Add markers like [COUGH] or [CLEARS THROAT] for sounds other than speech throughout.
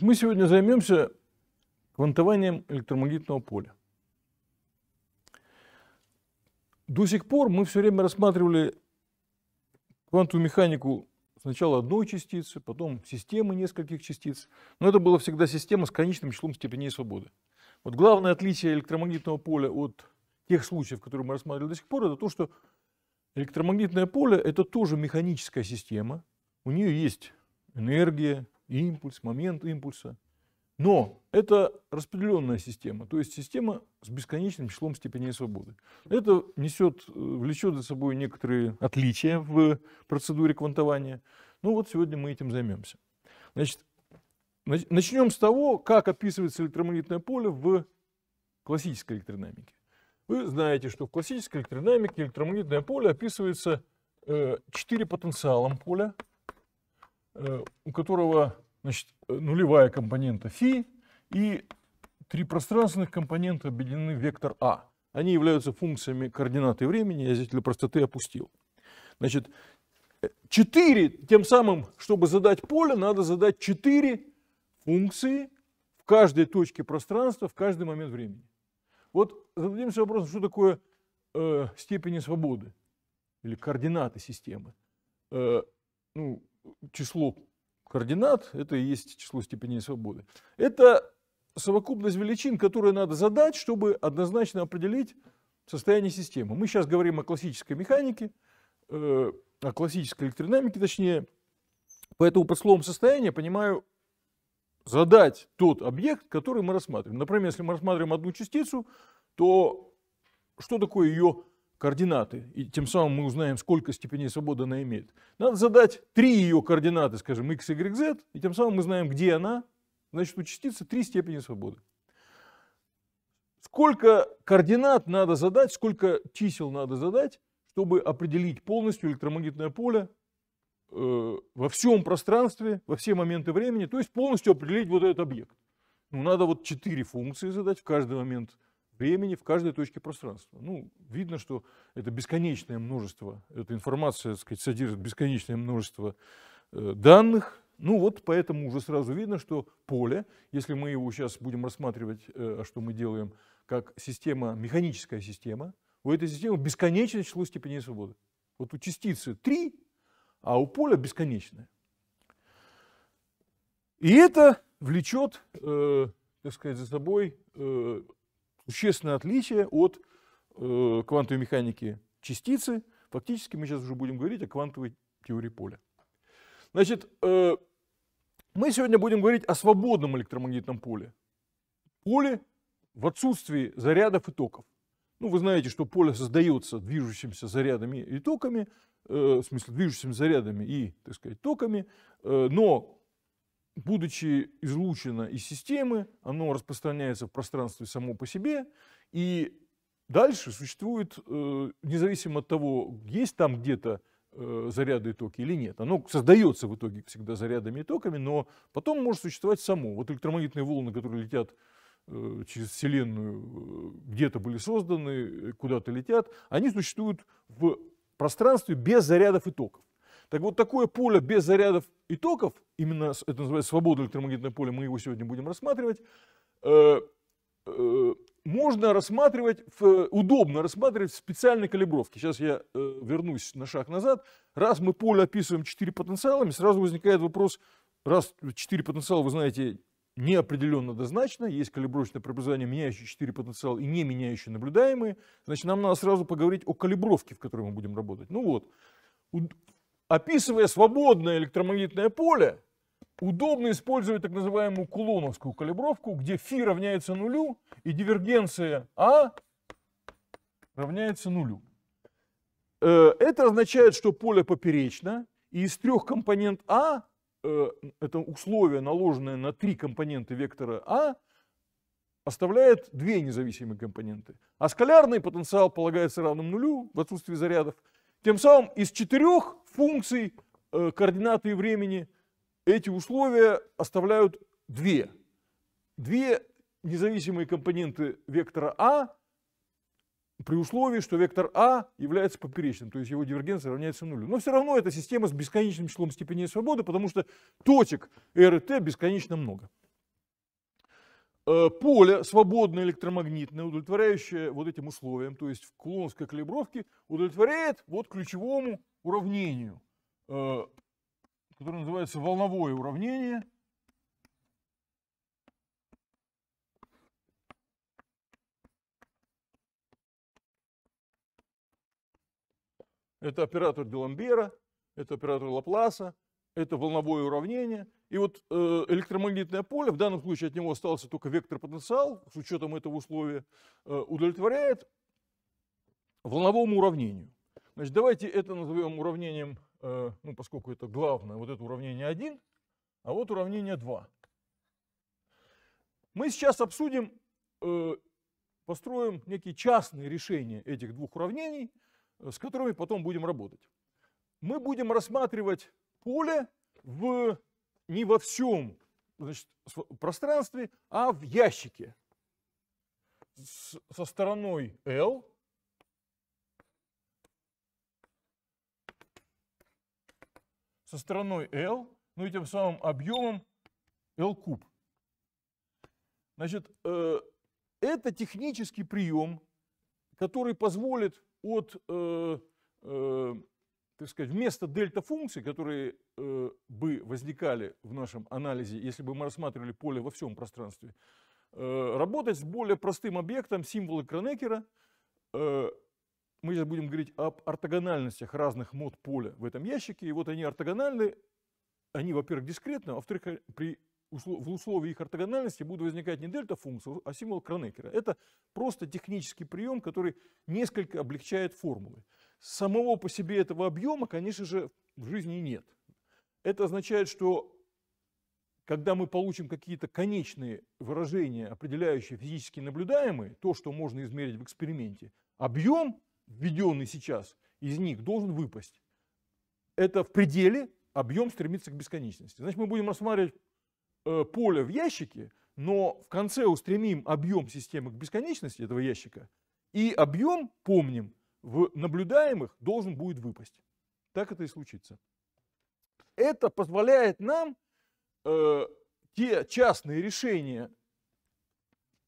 Мы сегодня займемся квантованием электромагнитного поля. До сих пор мы все время рассматривали квантовую механику сначала одной частицы, потом системы нескольких частиц. Но это была всегда система с конечным числом степеней свободы. Вот главное отличие электромагнитного поля от тех случаев, которые мы рассматривали до сих пор, это то, что электромагнитное поле – это тоже механическая система. У нее есть энергия, импульс, момент импульса. Но это распределенная система, то есть система с бесконечным числом степеней свободы. Это несет, э, влечет за собой некоторые отличия в процедуре квантования. Ну вот сегодня мы этим займемся. Значит, начнем с того, как описывается электромагнитное поле в классической электродинамике. Вы знаете, что в классической электродинамике электромагнитное поле описывается э, четыре потенциалом поля, э, у которого Значит, э, нулевая компонента φ и три пространственных компонента объединены в вектор А. Они являются функциями координаты времени, я здесь для простоты опустил. Значит, 4, э, тем самым, чтобы задать поле, надо задать 4 функции в каждой точке пространства, в каждый момент времени. Вот зададимся вопросом, что такое э, степени свободы или координаты системы. Э, ну, число координат, это и есть число степеней свободы. Это совокупность величин, которые надо задать, чтобы однозначно определить состояние системы. Мы сейчас говорим о классической механике, э, о классической электродинамике, точнее. Поэтому под словом состояния понимаю задать тот объект, который мы рассматриваем. Например, если мы рассматриваем одну частицу, то что такое ее координаты, и тем самым мы узнаем, сколько степеней свободы она имеет. Надо задать три ее координаты, скажем, x, y, z, и тем самым мы знаем, где она, значит, у частицы три степени свободы. Сколько координат надо задать, сколько чисел надо задать, чтобы определить полностью электромагнитное поле э, во всем пространстве, во все моменты времени, то есть полностью определить вот этот объект. Ну, надо вот четыре функции задать в каждый момент – времени в каждой точке пространства. Ну, видно, что это бесконечное множество, эта информация, так сказать, содержит бесконечное множество э, данных. Ну вот поэтому уже сразу видно, что поле, если мы его сейчас будем рассматривать, э, а что мы делаем, как система, механическая система, у этой системы бесконечное число степеней свободы. Вот у частицы три, а у поля бесконечное. И это влечет, э, так сказать, за собой э, существенное отличие от э, квантовой механики частицы. Фактически мы сейчас уже будем говорить о квантовой теории поля. Значит, э, мы сегодня будем говорить о свободном электромагнитном поле. Поле в отсутствии зарядов и токов. Ну, вы знаете, что поле создается движущимися зарядами и токами, э, в смысле движущимися зарядами и, так сказать, токами, э, но будучи излучено из системы, оно распространяется в пространстве само по себе, и дальше существует, э, независимо от того, есть там где-то э, заряды и токи или нет. Оно создается в итоге всегда зарядами и токами, но потом может существовать само. Вот электромагнитные волны, которые летят э, через Вселенную, где-то были созданы, куда-то летят, они существуют в пространстве без зарядов и токов. Так вот такое поле без зарядов и токов, именно это называется свобода электромагнитное поле, мы его сегодня будем рассматривать, э, э, можно рассматривать, в, удобно рассматривать в специальной калибровке. Сейчас я э, вернусь на шаг назад. Раз мы поле описываем 4 потенциалами, сразу возникает вопрос, раз четыре потенциала, вы знаете, неопределенно дозначно, есть калибровочное преобразование, меняющие четыре потенциала и не меняющие наблюдаемые, значит, нам надо сразу поговорить о калибровке, в которой мы будем работать. Ну вот, Описывая свободное электромагнитное поле, удобно использовать так называемую кулоновскую калибровку, где φ равняется нулю и дивергенция А равняется нулю. Э, это означает, что поле поперечно, и из трех компонент А, э, это условие, наложенное на три компоненты вектора А, оставляет две независимые компоненты. А скалярный потенциал полагается равным нулю в отсутствии зарядов, тем самым из четырех функций э, координаты и времени эти условия оставляют две. Две независимые компоненты вектора А при условии, что вектор А является поперечным, то есть его дивергенция равняется нулю. Но все равно это система с бесконечным числом степеней свободы, потому что точек R и T бесконечно много. Э, поле свободное электромагнитное, удовлетворяющее вот этим условиям, то есть в Кулонской калибровке, удовлетворяет вот ключевому уравнению, э, которое называется волновое уравнение. Это оператор Деламбера, это оператор Лапласа, это волновое уравнение – и вот э, электромагнитное поле, в данном случае от него остался только вектор потенциал, с учетом этого условия, э, удовлетворяет волновому уравнению. Значит, давайте это назовем уравнением, э, ну, поскольку это главное, вот это уравнение 1, а вот уравнение 2. Мы сейчас обсудим, построим некие частные решения этих двух уравнений, с которыми потом будем работать. Мы будем рассматривать поле в не во всем значит, пространстве, а в ящике с, со стороной L. Со стороной L, ну и тем самым объемом L куб. Значит, э, это технический прием, который позволит от, э, э, так сказать, вместо дельта функции, которые э, бы возникали в нашем анализе, если бы мы рассматривали поле во всем пространстве, э, работать с более простым объектом, символы Кронекера. Э, мы сейчас будем говорить об ортогональностях разных мод поля в этом ящике. И вот они ортогональны, они, во-первых, дискретны, а во-вторых, э, при в условии их ортогональности будет возникать не дельта-функция, а символ Кронекера. Это просто технический прием, который несколько облегчает формулы. Самого по себе этого объема, конечно же, в жизни нет. Это означает, что когда мы получим какие-то конечные выражения, определяющие физически наблюдаемые, то, что можно измерить в эксперименте, объем, введенный сейчас, из них должен выпасть. Это в пределе, объем стремится к бесконечности. Значит, мы будем рассматривать э, поле в ящике, но в конце устремим объем системы к бесконечности этого ящика, и объем, помним, в наблюдаемых должен будет выпасть. Так это и случится это позволяет нам э, те частные решения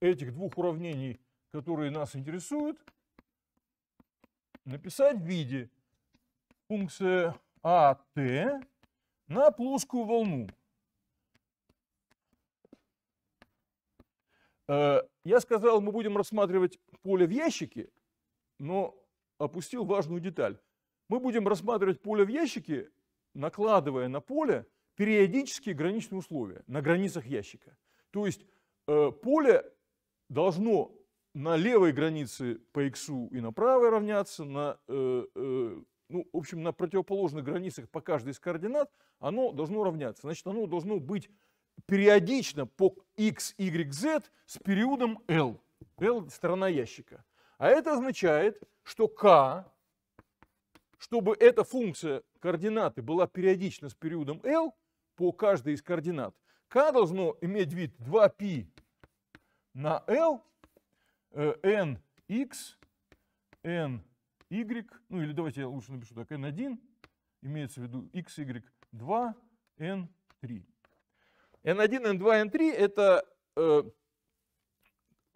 этих двух уравнений, которые нас интересуют, написать в виде функция АТ на плоскую волну. Э, я сказал, мы будем рассматривать поле в ящике, но опустил важную деталь. Мы будем рассматривать поле в ящике накладывая на поле периодические граничные условия на границах ящика. То есть э, поле должно на левой границе по x и на правой равняться, на, э, э, ну, в общем, на противоположных границах по каждой из координат оно должно равняться. Значит, оно должно быть периодично по x, y, z с периодом L. L – сторона ящика. А это означает, что k, чтобы эта функция координаты была периодична с периодом L по каждой из координат, k должно иметь вид 2π на L, э, n x, n y, ну или давайте я лучше напишу так, n1, имеется в виду x, y, 2, n3. n1, n2, n3 это э,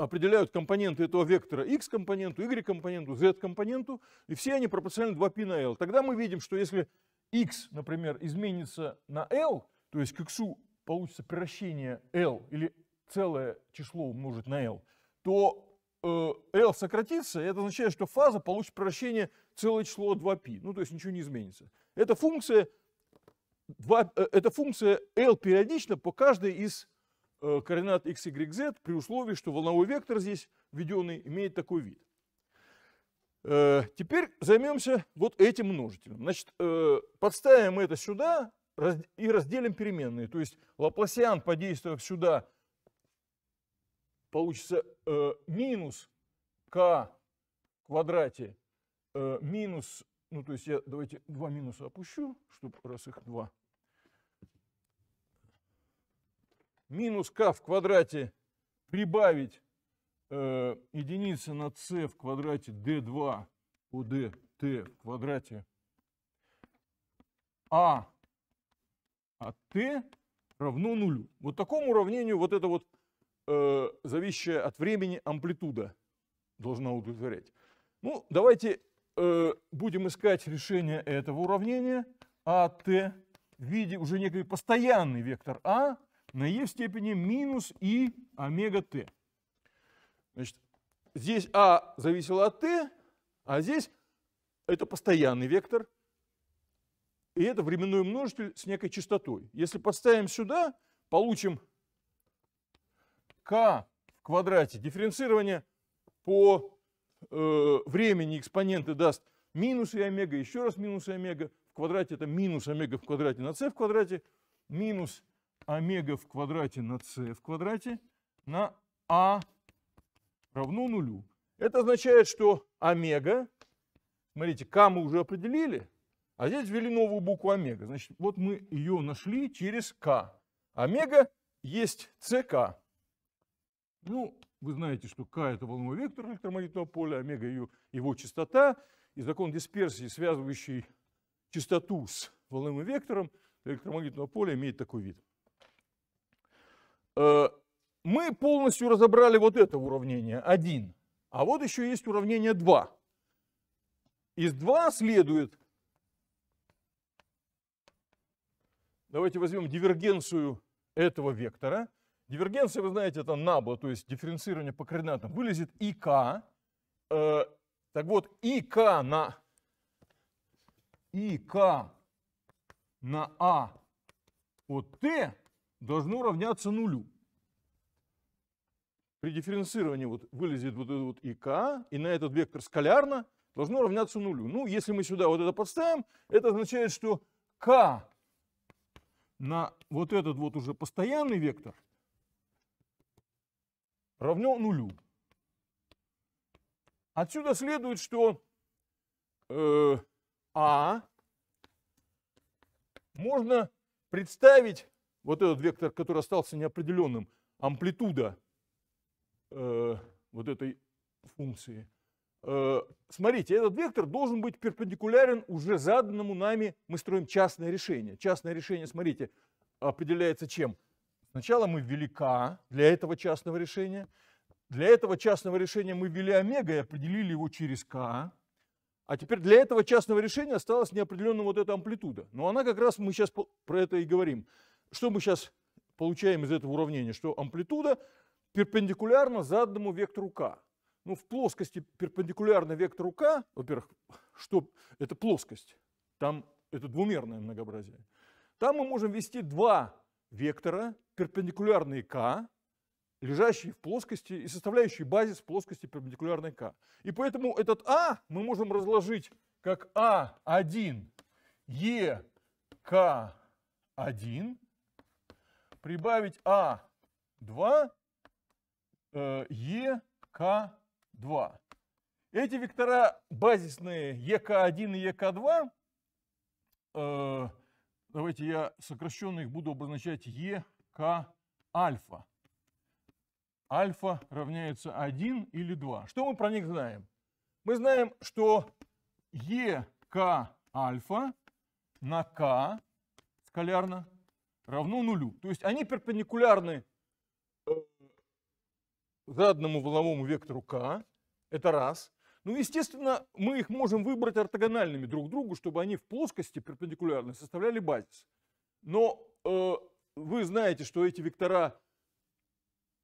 определяют компоненты этого вектора x компоненту, y компоненту, z компоненту, и все они пропорциональны 2 π на l. Тогда мы видим, что если x, например, изменится на l, то есть к x получится превращение l или целое число умножить на l, то э, L сократится, и это означает, что фаза получит превращение целое число 2π. Ну, то есть ничего не изменится. Эта функция, 2, э, эта функция L периодична по каждой из Э, координат x, y, z при условии, что волновой вектор здесь введенный имеет такой вид. Э, теперь займемся вот этим множителем. Значит, э, подставим это сюда и разделим переменные. То есть Лапласиан, подействовав сюда, получится минус k квадрате минус, ну то есть я давайте два минуса опущу, чтобы раз их два, минус k в квадрате прибавить э, единицы на c в квадрате d2 у dt в квадрате а от t равно нулю. Вот такому уравнению вот это вот э, зависящая от времени амплитуда должна удовлетворять. Ну, давайте э, будем искать решение этого уравнения а t в виде уже некой постоянный вектор А на e в степени минус и омега t. Значит, здесь а зависело от t, а здесь это постоянный вектор, и это временной множитель с некой частотой. Если подставим сюда, получим k в квадрате. Дифференцирование по э, времени экспоненты даст минус и омега, еще раз минус и омега. В квадрате это минус омега в квадрате на c в квадрате, минус омега в квадрате на c в квадрате на а равно нулю. Это означает, что омега, смотрите, к мы уже определили, а здесь ввели новую букву омега. Значит, вот мы ее нашли через к. Омега есть ck. Ну, вы знаете, что К – это волновой вектор электромагнитного поля, омега – ее, его частота, и закон дисперсии, связывающий частоту с волновым вектором электромагнитного поля, имеет такой вид. Э, мы полностью разобрали вот это уравнение 1, а вот еще есть уравнение 2. Из 2 следует, давайте возьмем дивергенцию этого вектора. Дивергенция, вы знаете, это набло, то есть дифференцирование по координатам. Вылезет ИК. Э, так вот, ИК на ИК на А от Т должно равняться нулю. При дифференцировании вот вылезет вот этот вот ИК, и на этот вектор скалярно должно равняться нулю. Ну, если мы сюда вот это подставим, это означает, что К на вот этот вот уже постоянный вектор равно нулю. Отсюда следует, что э, А можно представить вот этот вектор, который остался неопределенным, амплитуда э, вот этой функции. Э, смотрите, этот вектор должен быть перпендикулярен уже заданному нами, мы строим частное решение. Частное решение, смотрите, определяется чем? Сначала мы ввели k для этого частного решения. Для этого частного решения мы ввели омега и определили его через k. А теперь для этого частного решения осталась неопределенная вот эта амплитуда. Но она как раз, мы сейчас про это и говорим. Что мы сейчас получаем из этого уравнения? Что амплитуда перпендикулярна заданному вектору k. Ну, в плоскости перпендикулярно вектору k, во-первых, что это плоскость, там это двумерное многообразие. Там мы можем ввести два вектора, перпендикулярные k, лежащие в плоскости и составляющие базис плоскости перпендикулярной k. И поэтому этот а мы можем разложить как а1 е к 1 прибавить А2, э, ЕК2. Эти вектора базисные ЕК1 и ЕК2, э, давайте я сокращенно их буду обозначать ЕК альфа. Альфа равняется 1 или 2. Что мы про них знаем? Мы знаем, что ЕК альфа на К скалярно равно нулю. То есть они перпендикулярны э, заданному волновому вектору k, это раз. Ну, естественно, мы их можем выбрать ортогональными друг к другу, чтобы они в плоскости перпендикулярной составляли базис. Но э, вы знаете, что эти вектора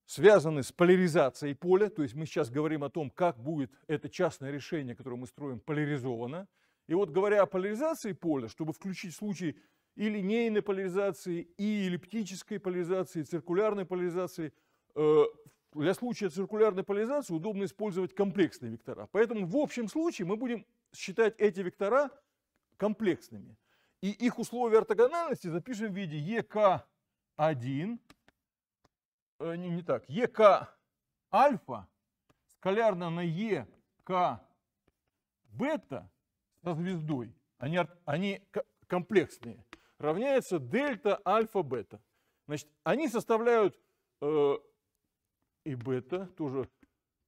связаны с поляризацией поля, то есть мы сейчас говорим о том, как будет это частное решение, которое мы строим, поляризовано. И вот говоря о поляризации поля, чтобы включить случай и линейной поляризации, и эллиптической поляризации, и циркулярной поляризации. Э, для случая циркулярной поляризации удобно использовать комплексные вектора. Поэтому в общем случае мы будем считать эти вектора комплексными. И их условия ортогональности запишем в виде ЕК1, э, не, не так, ЕК альфа скалярно на ЕК бета со звездой. Они, они комплексные равняется дельта альфа бета. Значит, они составляют э, и бета, тоже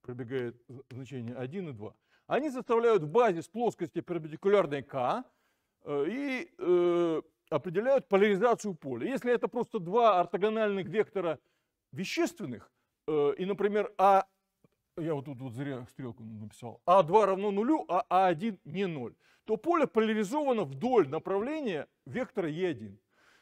пробегает значение 1 и 2. Они составляют в базис плоскости перпендикулярной К э, и э, определяют поляризацию поля. Если это просто два ортогональных вектора вещественных, э, и, например, А я вот тут вот зря стрелку написал, А2 равно нулю, а А1 не 0, то поле поляризовано вдоль направления вектора Е1.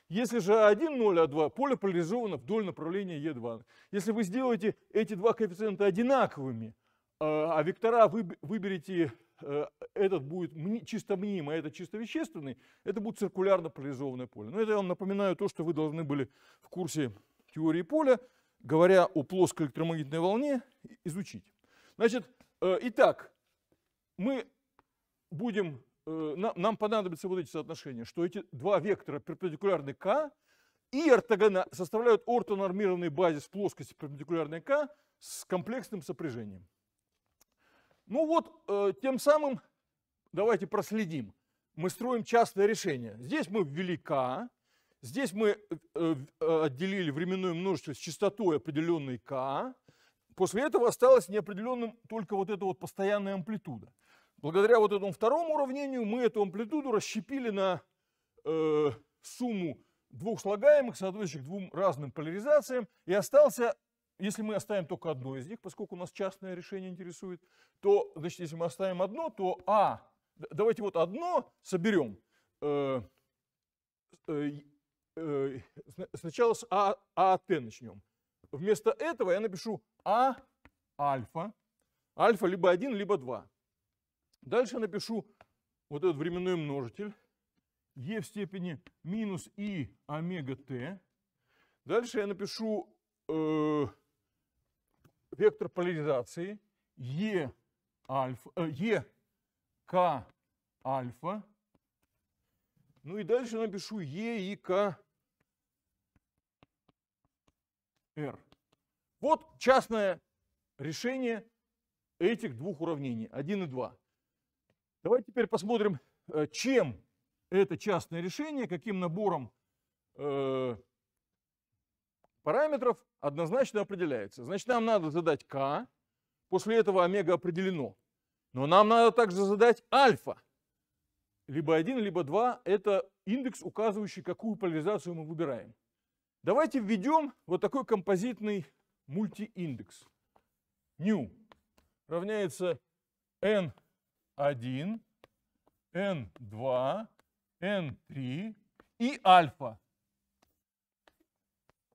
Если же А1 0, А2, поле поляризовано вдоль направления Е2. Если вы сделаете эти два коэффициента одинаковыми, э, а вектора вы выберете, э, этот будет чисто мнимый, а этот чисто вещественный, это будет циркулярно поляризованное поле. Но это я вам напоминаю то, что вы должны были в курсе теории поля говоря о плоской электромагнитной волне, изучить. Значит, э, итак, мы будем, э, нам, нам понадобятся вот эти соотношения, что эти два вектора перпендикулярны К и ортогона, составляют ортонормированный базис плоскости перпендикулярной К с комплексным сопряжением. Ну вот, э, тем самым давайте проследим. Мы строим частное решение. Здесь мы ввели К, Здесь мы э, э, отделили временное множество с частотой определенной k. После этого осталось неопределенным только вот эта вот постоянная амплитуда. Благодаря вот этому второму уравнению мы эту амплитуду расщепили на э, сумму двух слагаемых, соответствующих двум разным поляризациям, и остался, если мы оставим только одно из них, поскольку у нас частное решение интересует, то, значит, если мы оставим одно, то А, давайте вот одно соберем, э, э, Э, сначала с а, АТ начнем. Вместо этого я напишу А альфа. Альфа либо 1, либо 2. Дальше я напишу вот этот временной множитель. Е в степени минус И омега Т. Дальше я напишу э, вектор поляризации Е альфа, э, Е К альфа. Ну и дальше напишу Е и К R. Вот частное решение этих двух уравнений, 1 и 2. Давайте теперь посмотрим, э, чем это частное решение, каким набором э, параметров однозначно определяется. Значит, нам надо задать k, после этого омега определено. Но нам надо также задать альфа. Либо 1, либо 2 – это индекс, указывающий, какую поляризацию мы выбираем. Давайте введем вот такой композитный мультииндекс. New равняется N1, N2, N3 и альфа.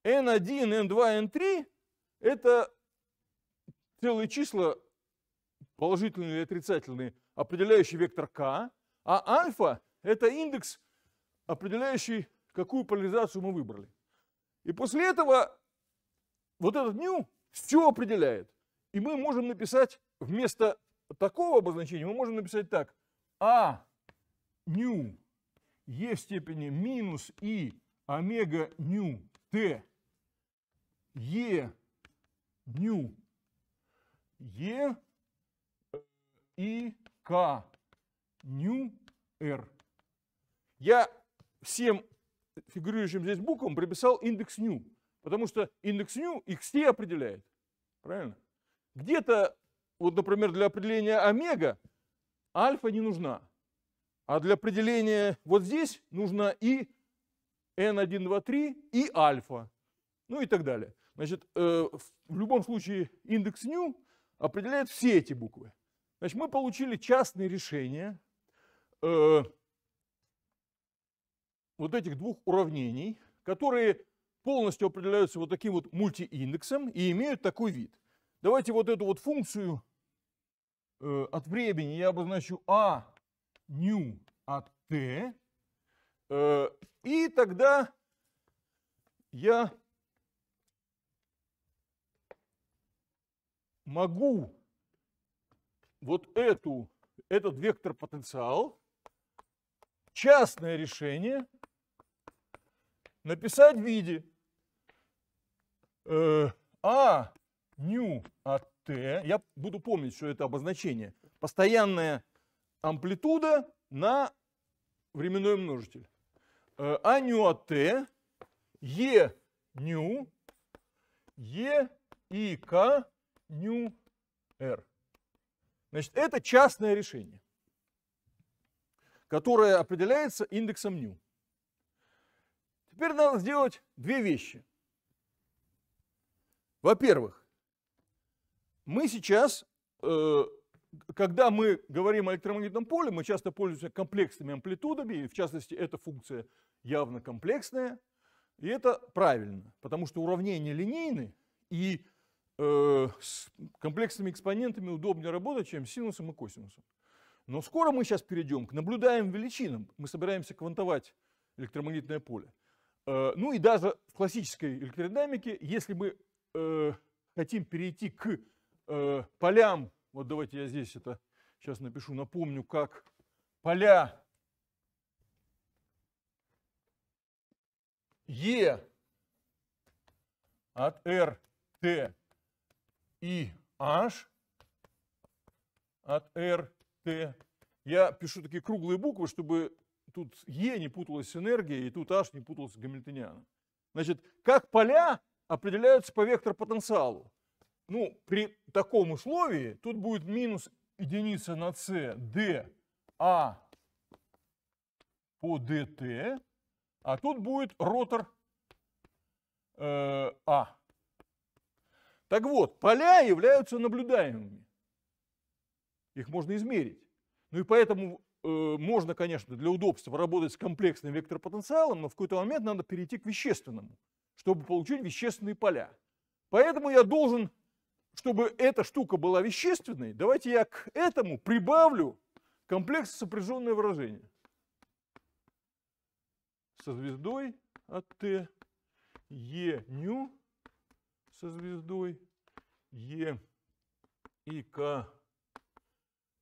N1, N2, N3 – это целые числа, положительные или отрицательные, определяющие вектор k, а альфа – это индекс, определяющий, какую поляризацию мы выбрали. И после этого вот этот ню все определяет. И мы можем написать вместо такого обозначения, мы можем написать так. А ню е в степени минус и омега ню т е ню е и к ню р. Я всем фигурирующим здесь буквам приписал индекс new, потому что индекс new xt определяет. Правильно? Где-то, вот, например, для определения омега альфа не нужна. А для определения вот здесь нужно и n 123 и альфа. Ну и так далее. Значит, э, в любом случае индекс new определяет все эти буквы. Значит, мы получили частные решения э, вот этих двух уравнений, которые полностью определяются вот таким вот мультииндексом и имеют такой вид. Давайте вот эту вот функцию э, от времени я обозначу А ню от t, Э, и тогда я могу вот эту, этот вектор потенциал, частное решение – написать в виде э, А ню от а, Т. Я буду помнить, что это обозначение. Постоянная амплитуда на временной множитель. Э, а ню от а, Т. Е ню. Е и К ню р Значит, это частное решение, которое определяется индексом ню. Теперь надо сделать две вещи. Во-первых, мы сейчас, э, когда мы говорим о электромагнитном поле, мы часто пользуемся комплексными амплитудами, и в частности эта функция явно комплексная, и это правильно, потому что уравнения линейны, и э, с комплексными экспонентами удобнее работать, чем с синусом и косинусом. Но скоро мы сейчас перейдем к наблюдаемым величинам. Мы собираемся квантовать электромагнитное поле. Э, ну и даже в классической электродинамике, если мы э, хотим перейти к э, полям, вот давайте я здесь это сейчас напишу, напомню, как поля Е от R, T и H от R, T. Я пишу такие круглые буквы, чтобы тут Е не путалась с энергией, и тут H не путалась с гамильтонианом. Значит, как поля определяются по вектор-потенциалу? Ну, при таком условии тут будет минус единица на С, Д А по дт, а тут будет ротор э, А. Так вот, поля являются наблюдаемыми. Их можно измерить. Ну и поэтому Э, можно, конечно, для удобства работать с комплексным вектор-потенциалом, но в какой-то момент надо перейти к вещественному, чтобы получить вещественные поля. Поэтому я должен, чтобы эта штука была вещественной, давайте я к этому прибавлю комплекс сопряженное выражение. Со звездой от Т, Е ню со звездой, Е и К,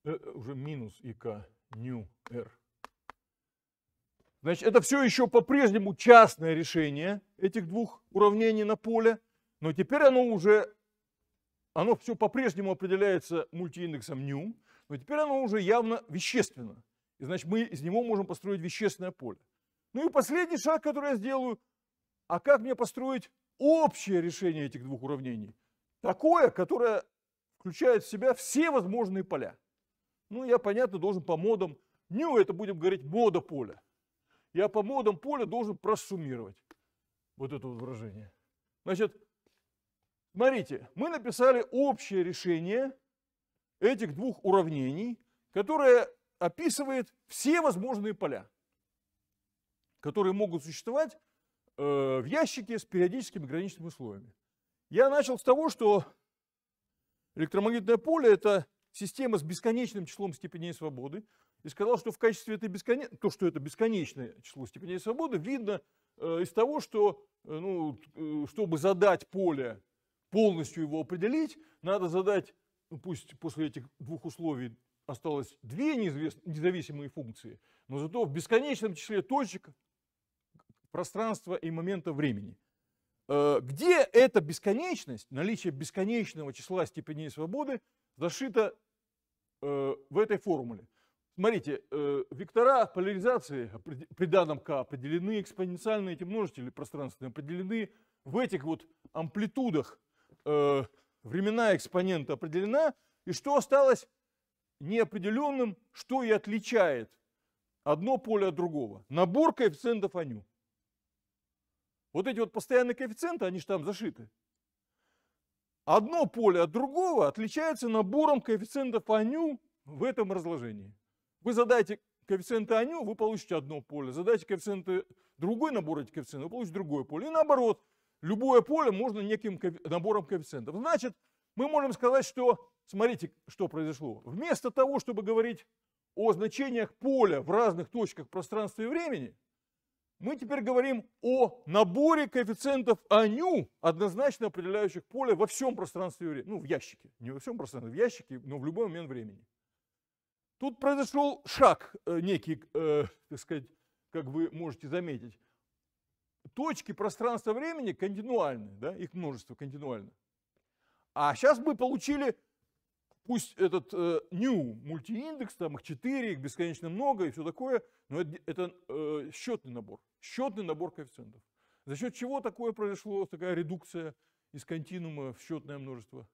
э, уже минус и К, new r. Значит, это все еще по-прежнему частное решение этих двух уравнений на поле, но теперь оно уже, оно все по-прежнему определяется мультииндексом new, но теперь оно уже явно вещественно. И значит, мы из него можем построить вещественное поле. Ну и последний шаг, который я сделаю, а как мне построить общее решение этих двух уравнений? Такое, которое включает в себя все возможные поля. Ну, я, понятно, должен по модам, не это будем говорить мода поля. Я по модам поля должен просуммировать вот это вот выражение. Значит, смотрите, мы написали общее решение этих двух уравнений, которое описывает все возможные поля, которые могут существовать э, в ящике с периодическими граничными условиями. Я начал с того, что электромагнитное поле – это система с бесконечным числом степеней свободы, и сказал, что в качестве этой бесконечной, то, что это бесконечное число степеней свободы, видно э, из того, что, э, ну, э, чтобы задать поле, полностью его определить, надо задать, ну, пусть после этих двух условий осталось две независимые функции, но зато в бесконечном числе точек пространства и момента времени. Э, где эта бесконечность, наличие бесконечного числа степеней свободы – зашито э, в этой формуле. Смотрите, э, вектора поляризации при данном k определены, экспоненциальные эти множители пространственные определены в этих вот амплитудах э, времена экспонента определена, и что осталось неопределенным, что и отличает одно поле от другого. Набор коэффициентов аню. Вот эти вот постоянные коэффициенты, они же там зашиты одно поле от другого отличается набором коэффициентов аню в этом разложении. Вы задаете коэффициенты аню, вы получите одно поле. Задайте коэффициенты другой набор этих коэффициентов, вы получите другое поле. И наоборот, любое поле можно неким набором коэффициентов. Значит, мы можем сказать, что, смотрите, что произошло. Вместо того, чтобы говорить о значениях поля в разных точках пространства и времени – мы теперь говорим о наборе коэффициентов АНЮ, однозначно определяющих поле во всем пространстве времени. Ну, в ящике. Не во всем пространстве, в ящике, но в любой момент времени. Тут произошел шаг э, некий, э, так сказать, как вы можете заметить. Точки пространства времени континуальны, да, их множество континуально. А сейчас мы получили, пусть этот э, new мультииндекс, там их 4, их бесконечно много и все такое, но это, это э, счетный набор. Счетный набор коэффициентов. За счет чего такое произошло, такая редукция из континуума в счетное множество?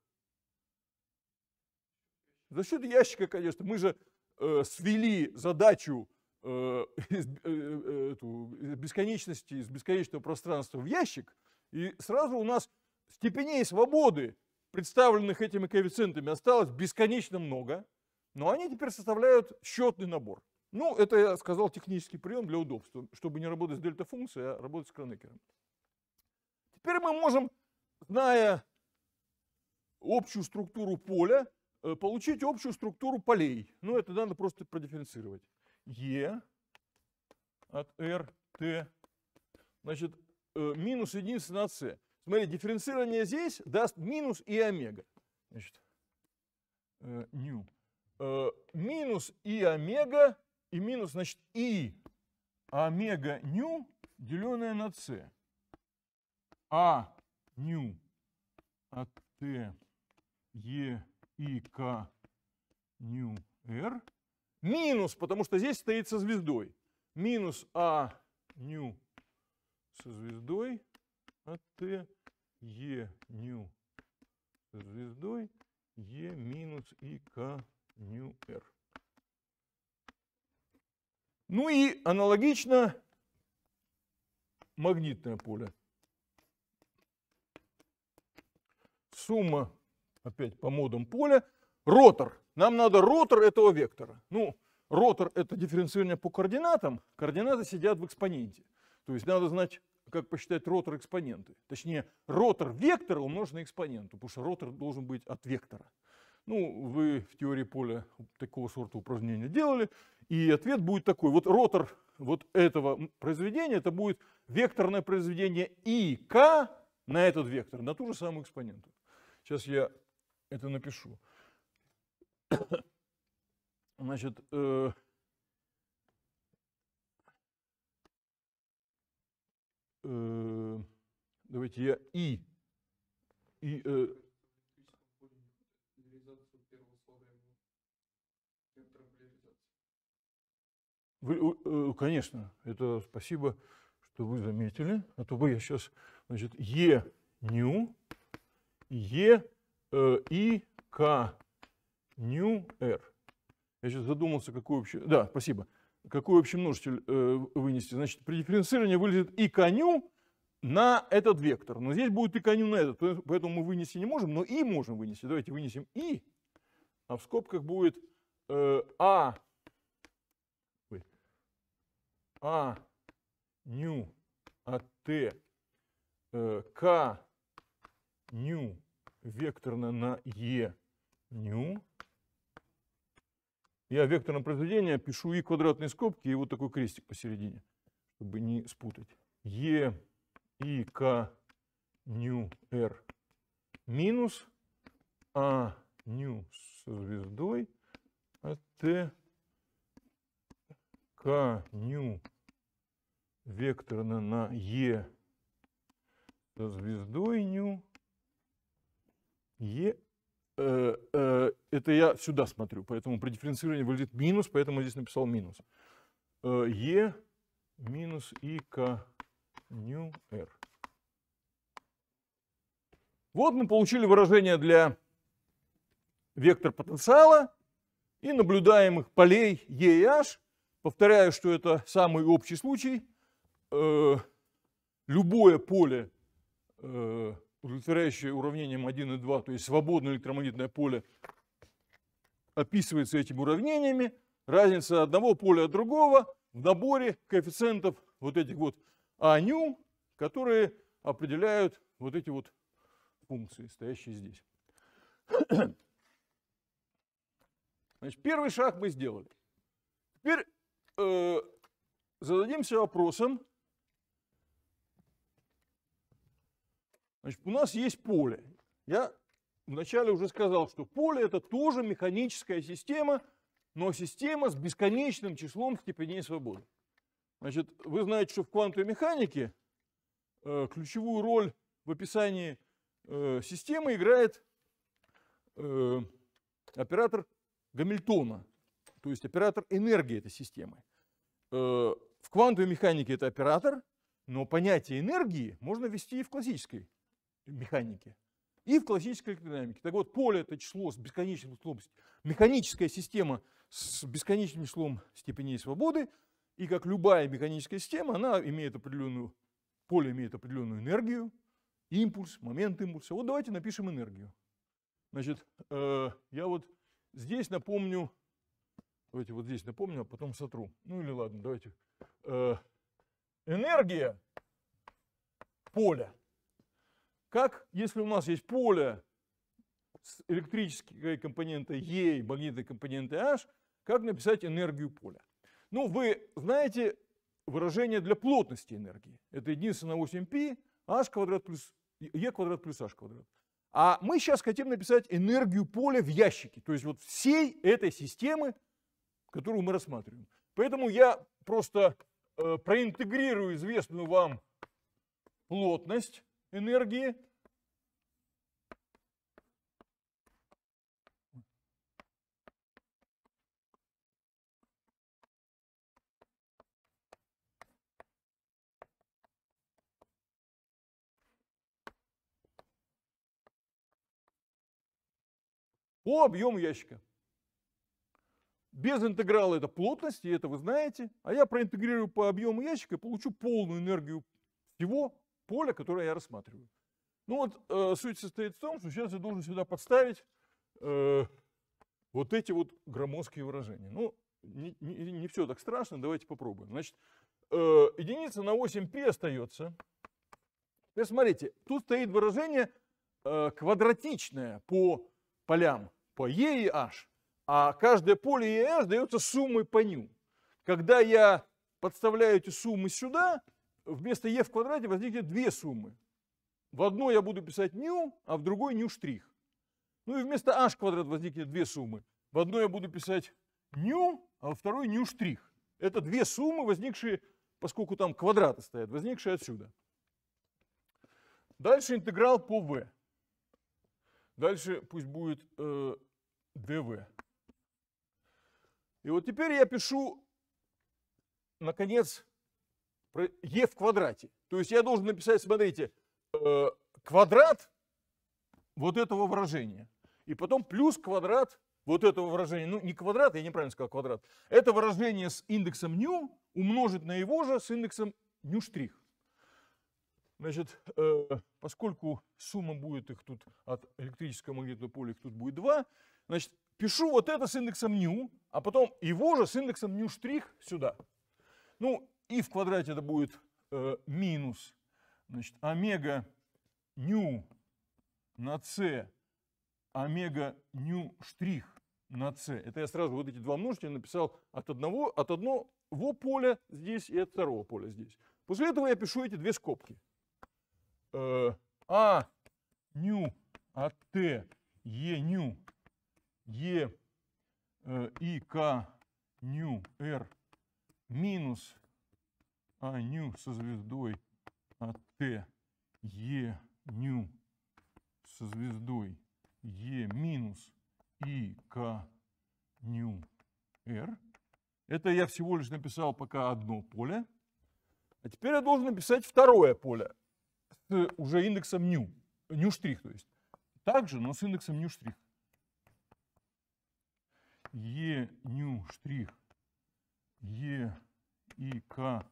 За счет ящика, конечно. Мы же э, свели задачу э, э, э, эту, из бесконечности, из бесконечного пространства в ящик, и сразу у нас степеней свободы, представленных этими коэффициентами, осталось бесконечно много, но они теперь составляют счетный набор. Ну, это я сказал технический прием для удобства, чтобы не работать с дельта-функцией, а работать с Кронекером. Теперь мы можем, зная общую структуру поля, э, получить общую структуру полей. Ну, это надо просто продифференцировать. Е от R, Т, значит, э, минус единица на С. Смотри, дифференцирование здесь даст минус и омега. Значит, э, ню. Минус и омега и минус, значит, и а омега ню, деленное на c. А ню от t e и к ню r. Минус, потому что здесь стоит со звездой. Минус а ню со звездой от t e ню со звездой e минус и к ню r. Ну и аналогично магнитное поле. Сумма, опять по модам поля, ротор. Нам надо ротор этого вектора. Ну, ротор это дифференцирование по координатам, координаты сидят в экспоненте. То есть надо знать, как посчитать ротор экспоненты. Точнее, ротор вектора умножить на экспоненту, потому что ротор должен быть от вектора. Ну, вы в теории поля такого сорта упражнения делали. И ответ будет такой. Вот ротор вот этого произведения, это будет векторное произведение и k на этот вектор, на ту же самую экспоненту. Сейчас я это напишу. [COUGHS] Значит, э, э, давайте я и, и э, Вы, э, конечно, это спасибо, что вы заметили. А то бы я сейчас, значит, Е ню, Е э, И К ню Р. Я сейчас задумался, какой общий... Да, спасибо. Какой общий множитель э, вынести? Значит, при дифференцировании вылезет и коню на этот вектор. Но здесь будет и коню на этот, поэтому мы вынести не можем, но и можем вынести. Давайте вынесем и, а в скобках будет э, а а, ню, от а э, К, ню, векторно на Е, ню. Я векторное произведение пишу и квадратные скобки, и вот такой крестик посередине, чтобы не спутать. Е, И, К, ню, Р минус А, ню со звездой, от а, Т, к ню векторно на Е со звездой ню. Е, э, э. это я сюда смотрю, поэтому при дифференцировании выглядит минус, поэтому здесь написал минус. Э, е минус И к ню р Вот мы получили выражение для вектор потенциала и наблюдаемых полей E и H – Повторяю, что это самый общий случай. Э, любое поле, э, удовлетворяющее уравнениям 1 и 2, то есть свободное электромагнитное поле, описывается этими уравнениями. Разница одного поля от другого в наборе коэффициентов вот этих вот аню, которые определяют вот эти вот функции, стоящие здесь. Значит, первый шаг мы сделали. Теперь э, зададимся вопросом. Значит, у нас есть поле. Я вначале уже сказал, что поле это тоже механическая система, но система с бесконечным числом степеней свободы. Значит, вы знаете, что в квантовой механике э, ключевую роль в описании э, системы играет э, оператор Гамильтона то есть оператор энергии этой системы. Э, в квантовой механике это оператор, но понятие энергии можно ввести и в классической механике, и в классической электродинамике. Так вот, поле – это число с бесконечным числом, механическая система с бесконечным числом степеней свободы, и как любая механическая система, она имеет определенную, поле имеет определенную энергию, импульс, момент импульса. Вот давайте напишем энергию. Значит, э, я вот здесь напомню Давайте вот здесь напомню, а потом сотру. Ну или ладно, давайте. Э, энергия поля. Как если у нас есть поле с электрической компонентой Е e и магнитной компонентой H, как написать энергию поля? Ну, вы знаете выражение для плотности энергии. Это единица на 8π, h квадрат плюс, e квадрат плюс h квадрат. А мы сейчас хотим написать энергию поля в ящике, то есть вот всей этой системы которую мы рассматриваем. Поэтому я просто э, проинтегрирую известную вам плотность энергии. по объему ящика. Без интеграла это плотность, и это вы знаете. А я проинтегрирую по объему ящика и получу полную энергию всего поля, которое я рассматриваю. Ну вот э, суть состоит в том, что сейчас я должен сюда подставить э, вот эти вот громоздкие выражения. Ну, не, не, не все так страшно, давайте попробуем. Значит, э, единица на 8π остается. Теперь смотрите, тут стоит выражение э, квадратичное по полям, по e и h. А каждое поле EF дается суммой по ню. Когда я подставляю эти суммы сюда, вместо E в квадрате возникнет две суммы. В одной я буду писать ню, а в другой ню штрих. Ну и вместо h квадрат возникнет две суммы. В одной я буду писать ню, а во второй ню штрих. Это две суммы, возникшие, поскольку там квадраты стоят, возникшие отсюда. Дальше интеграл по v. Дальше пусть будет э, dv. И вот теперь я пишу, наконец, про e в квадрате. То есть я должен написать, смотрите, э, квадрат вот этого выражения. И потом плюс квадрат вот этого выражения. Ну, не квадрат, я неправильно сказал квадрат. Это выражение с индексом ню умножить на его же с индексом ню штрих. Значит, э, поскольку сумма будет их тут от электрического магнитного поля, их тут будет 2, значит, пишу вот это с индексом ню, а потом его же с индексом ню штрих сюда. Ну, и в квадрате это будет э, минус, значит, омега ню на c, омега ню штрих на c. Это я сразу вот эти два множителя написал от одного, от одного поля здесь и от второго поля здесь. После этого я пишу эти две скобки. Э, а ню от а t, е ню Е э, и К ню Р минус А ню со звездой от а, Т Е ню со звездой Е минус И К ню R. Это я всего лишь написал пока одно поле. А теперь я должен написать второе поле с уже индексом ню, ню штрих, то есть. Также, но с индексом ню штрих. Е ню штрих, Е и К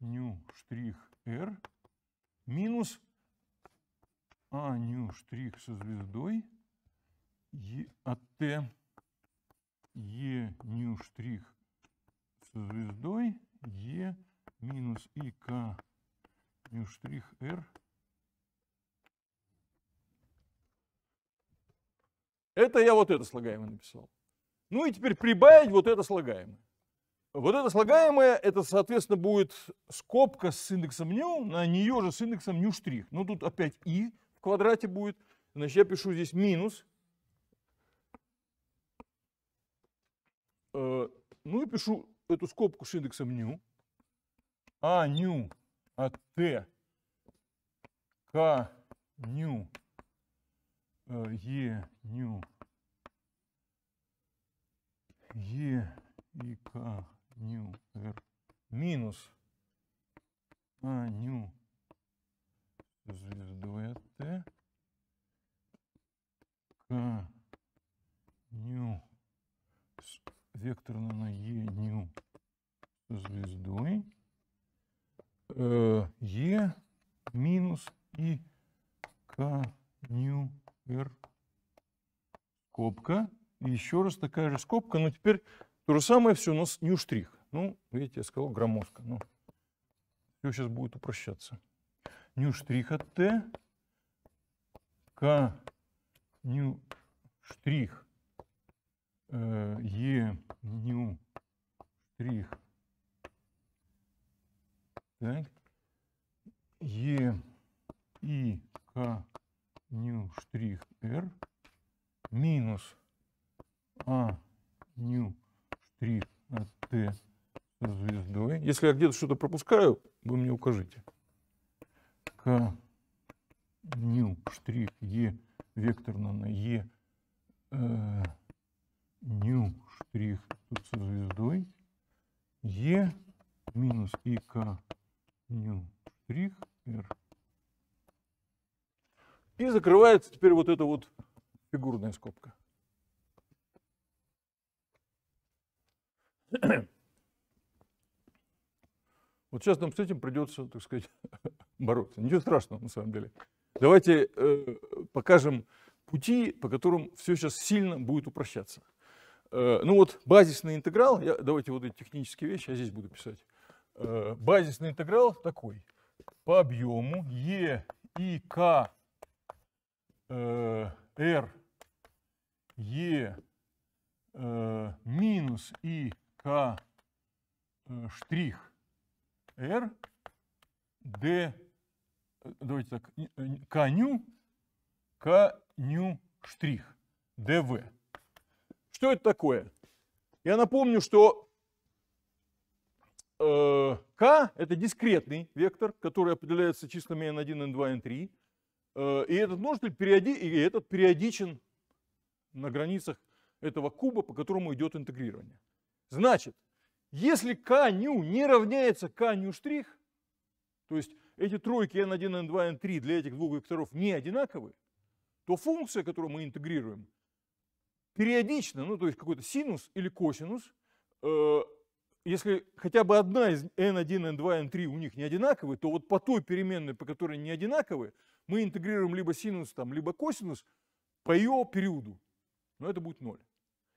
ню штрих Р минус А ню штрих со звездой Е от а, Т Е ню штрих со звездой Е минус и К ню штрих Р Это я вот это слагаемое написал. Ну и теперь прибавить вот это слагаемое. Вот это слагаемое, это, соответственно, будет скобка с индексом ню, на нее же с индексом ню штрих. Ну тут опять и в квадрате будет. Значит, я пишу здесь минус. Э, ну и пишу эту скобку с индексом ню. А ню от т к ню э, е ню Е и К ню Р минус А ню звездой а, Т К ню векторно на Е ню звездой э, Е минус и К ню Р скобка и еще раз такая же скобка, но теперь то же самое все, у нас не штрих Ну, видите, я сказал громоздко. но все сейчас будет упрощаться. Нью-штрих от t, k нью-штрих э, e нью-штрих так, e и к нью-штрих r минус а, ню, штрих, а, Т звездой. Если я где-то что-то пропускаю, вы мне укажите. К, ню, штрих, Е, векторно на Е, э, ню, штрих, тут со звездой. Е минус и к ню, штрих, R. И закрывается теперь вот эта вот фигурная скобка. Вот сейчас нам с этим придется, так сказать, [LAUGHS] бороться. Ничего страшного на самом деле. Давайте э, покажем пути, по которым все сейчас сильно будет упрощаться. Э, ну вот базисный интеграл, я, давайте вот эти технические вещи, я здесь буду писать. Э, базисный интеграл такой. По объему E и К э, R E э, минус И к э, штрих R, D, давайте так, э, К ню, К ню штрих, ДВ. Что это такое? Я напомню, что э, К это дискретный вектор, который определяется числами n1, n2, n3. Э, и этот множитель периоди, и этот периодичен на границах этого куба, по которому идет интегрирование. Значит, если К ню не равняется К ню штрих, то есть эти тройки n1, n2, n3 для этих двух векторов не одинаковы, то функция, которую мы интегрируем, периодично, ну то есть какой-то синус или косинус, э, если хотя бы одна из n1, n2, n3 у них не одинаковы, то вот по той переменной, по которой не одинаковы, мы интегрируем либо синус, там, либо косинус по ее периоду. Но это будет 0.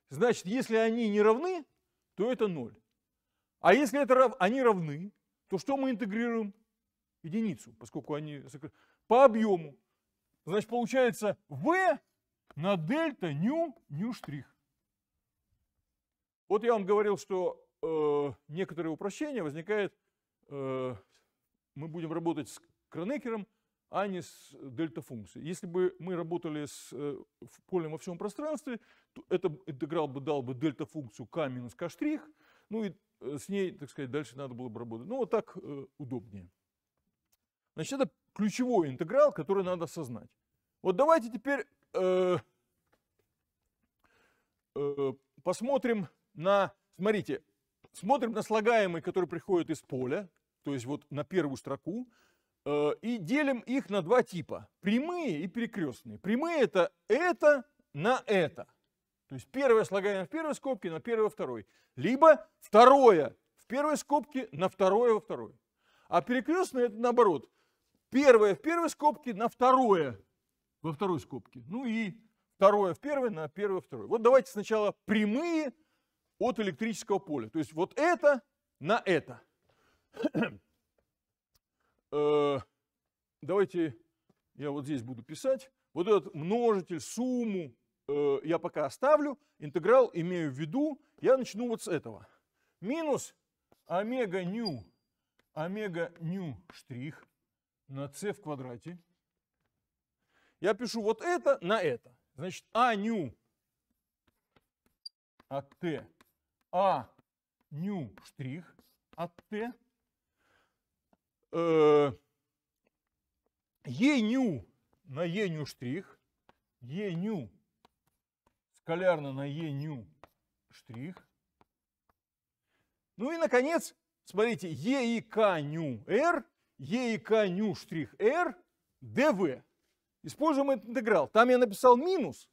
Значит, если они не равны, то это ноль, А если это, они равны, то что мы интегрируем? Единицу, поскольку они по объему. Значит, получается V на дельта ню, ню штрих. Вот я вам говорил, что э, некоторые упрощения возникают, э, мы будем работать с Кронекером – а не с дельта-функцией. Если бы мы работали с э, полем во всем пространстве, то этот интеграл бы дал бы дельта-функцию k минус k', ну и э, с ней, так сказать, дальше надо было бы работать. Ну, вот так э, удобнее. Значит, это ключевой интеграл, который надо осознать. Вот давайте теперь э, э, посмотрим на, смотрите, смотрим на слагаемый, который приходит из поля, то есть вот на первую строку, Э, и делим их на два типа. Прямые и перекрестные. Прямые это это на это. То есть первое слагаем в первой скобке на первое второй. Либо второе в первой скобке на второе во второй. А перекрестные это наоборот. Первое в первой скобке на второе во второй скобке. Ну и второе в первой на первое во второй. Вот давайте сначала прямые от электрического поля. То есть вот это на это. Э, давайте я вот здесь буду писать, вот этот множитель, сумму э, я пока оставлю, интеграл имею в виду, я начну вот с этого. Минус омега ню, омега ню штрих на c в квадрате. Я пишу вот это на это. Значит, а ню от t, а ню штрих от t – Э, еню на Еню штрих, Еню скалярно на Еню штрих. Ну и, наконец, смотрите, Е и К ню Р, Е и К ню штрих Р, ДВ. Используем этот интеграл. Там я написал минус,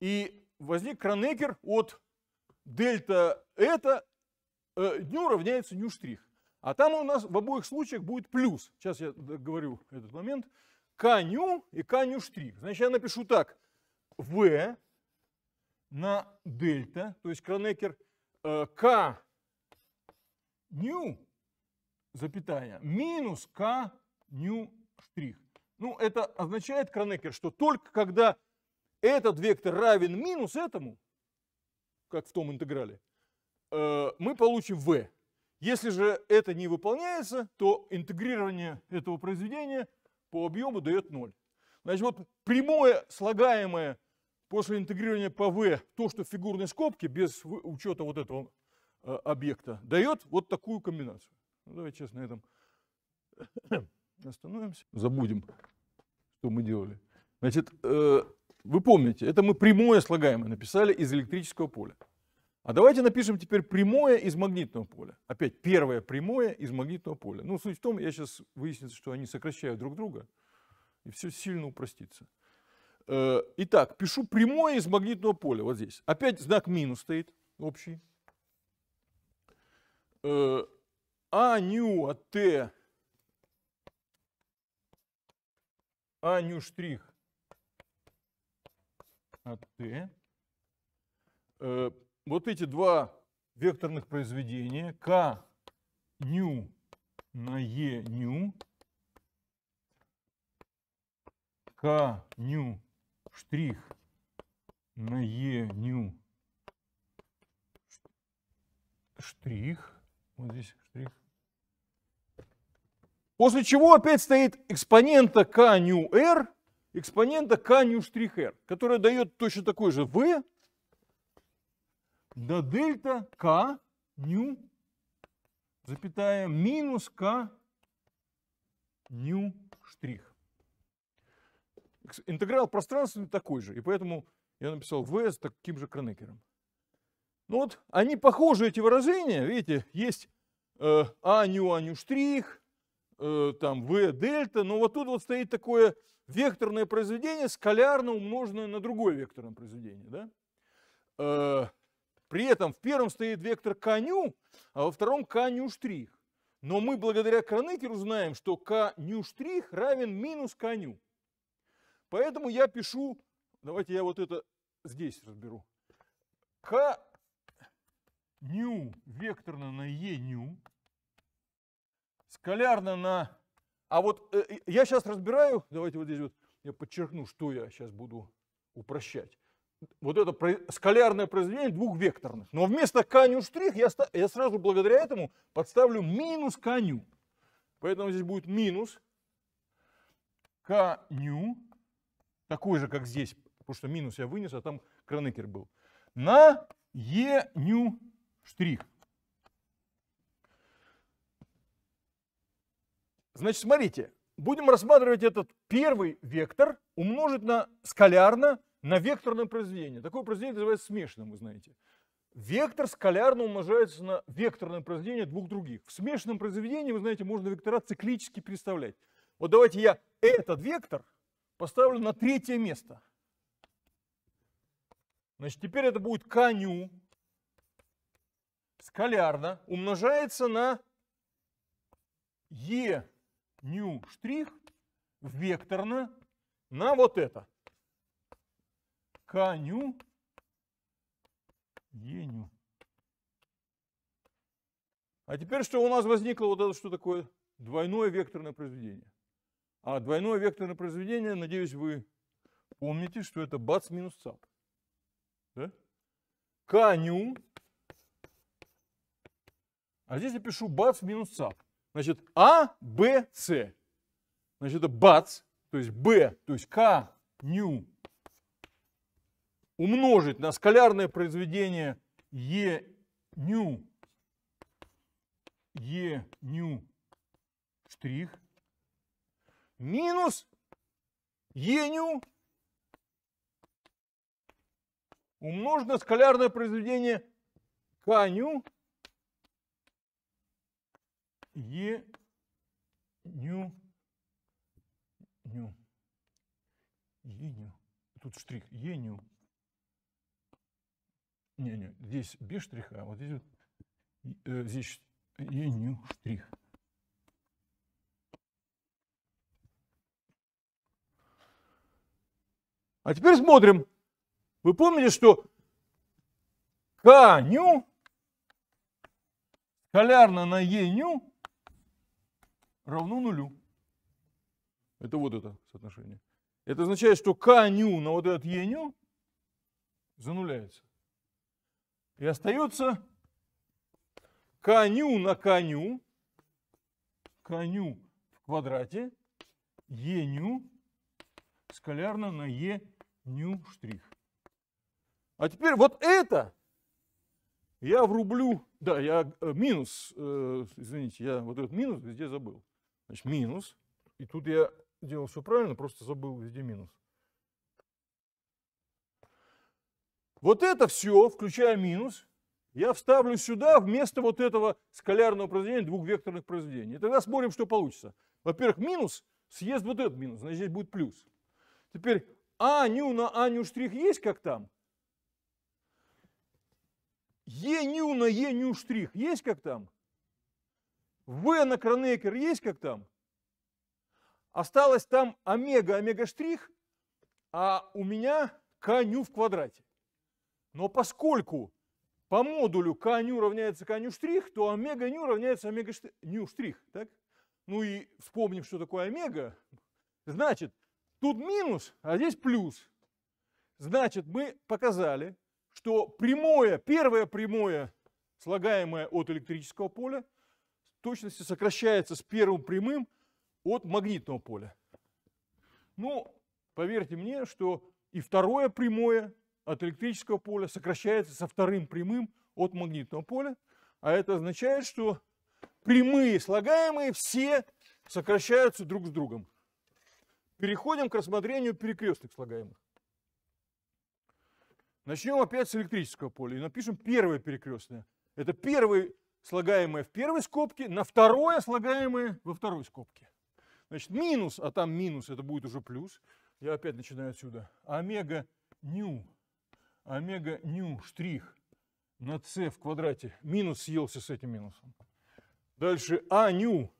и возник Кронекер от дельта это э, дню равняется ню штрих. А там у нас в обоих случаях будет плюс. Сейчас я говорю этот момент. Коню и коню штрих. Значит, я напишу так. В на дельта, то есть кронекер э, К ню, запятая, минус К ню штрих. Ну, это означает, кронекер, что только когда этот вектор равен минус этому, как в том интеграле, э, мы получим В. Если же это не выполняется, то интегрирование этого произведения по объему дает 0. Значит, вот прямое слагаемое после интегрирования по V, то, что в фигурной скобке, без учета вот этого э, объекта, дает вот такую комбинацию. Ну, давай честно на этом [COUGHS] остановимся. Забудем, что мы делали. Значит, э, вы помните, это мы прямое слагаемое написали из электрического поля. А давайте напишем теперь прямое из магнитного поля. Опять первое прямое из магнитного поля. Ну, суть в том, я сейчас выяснится, что они сокращают друг друга, и все сильно упростится. Э, итак, пишу прямое из магнитного поля, вот здесь. Опять знак минус стоит общий. Э, а ню от а, Т, А ню штрих от а, Т э, вот эти два векторных произведения k ню на e ню, k ню штрих на e ню штрих, вот здесь штрих. После чего опять стоит экспонента k ню r, экспонента k ню штрих r, которая дает точно такой же v, до дельта К ню, запятая, минус К ню штрих. Интеграл пространственный такой же, и поэтому я написал в с таким же кронекером. Ну вот, они похожи, эти выражения, видите, есть э, А ню, А ню штрих, э, там В дельта, но вот тут вот стоит такое векторное произведение, скалярно умноженное на другое векторное произведение, да? Э, при этом в первом стоит вектор коню, а во втором коню штрих. Но мы благодаря кронекеру знаем, что коню штрих равен минус коню. Поэтому я пишу, давайте я вот это здесь разберу. К ню векторно на Е ню, скалярно на... А вот э, э я сейчас разбираю, давайте вот здесь вот я подчеркну, что я сейчас буду упрощать вот это скалярное произведение двухвекторных. Но вместо коню штрих я, я сразу благодаря этому подставлю минус коню. Поэтому здесь будет минус коню, такой же, как здесь, потому что минус я вынес, а там кранекер был, на е ню штрих. Значит, смотрите, будем рассматривать этот первый вектор умножить на скалярно на векторное произведение. Такое произведение называется смешанным, вы знаете. Вектор скалярно умножается на векторное произведение двух других. В смешанном произведении, вы знаете, можно вектора циклически переставлять. Вот давайте я этот вектор поставлю на третье место. Значит, теперь это будет коню скалярно умножается на е ню штрих векторно на вот это коню, еню. А теперь что у нас возникло вот это что такое? Двойное векторное произведение. А двойное векторное произведение, надеюсь, вы помните, что это бац минус цап. Да? Коню. А здесь я пишу бац минус цап. Значит, А, Б, С. Значит, это бац, то есть Б, то есть К, ню, умножить на скалярное произведение E ню E ню штрих минус E ню умножить на скалярное произведение К ню Е ню ню Е ню тут штрих Е ню не, не, здесь без штриха, а вот здесь вот, э, здесь и не штрих. А теперь смотрим. Вы помните, что К-ню скалярно на еню равно нулю. Это вот это соотношение. Это означает, что К-ню на вот этот еню зануляется. И остается коню на коню, коню в квадрате, е ню скалярно на е ню штрих. А теперь вот это я врублю, да, я э, минус, э, извините, я вот этот минус везде забыл. Значит, минус, и тут я делал все правильно, просто забыл везде минус. Вот это все, включая минус, я вставлю сюда вместо вот этого скалярного произведения, двухвекторных произведений. И тогда смотрим, что получится. Во-первых, минус съест вот этот минус, значит, здесь будет плюс. Теперь а Аню на а Аню штрих есть, как там? Е ню на Е ню штрих есть, как там? В на Кронекер есть, как там? Осталось там омега, омега штрих, а у меня К ню в квадрате. Но поскольку по модулю к ню равняется к ню штрих, то омега ню равняется омега ню штрих. Так? Ну и вспомним, что такое омега. Значит, тут минус, а здесь плюс. Значит, мы показали, что прямое, первое прямое, слагаемое от электрического поля, в точности сокращается с первым прямым от магнитного поля. Ну, поверьте мне, что и второе прямое от электрического поля сокращается со вторым прямым от магнитного поля. А это означает, что прямые слагаемые все сокращаются друг с другом. Переходим к рассмотрению перекрестных слагаемых. Начнем опять с электрического поля и напишем первое перекрестное. Это первое слагаемое в первой скобке, на второе слагаемое во второй скобке. Значит, минус, а там минус, это будет уже плюс. Я опять начинаю отсюда. Омега ню омега ню штрих на c в квадрате. Минус съелся с этим минусом. Дальше а ню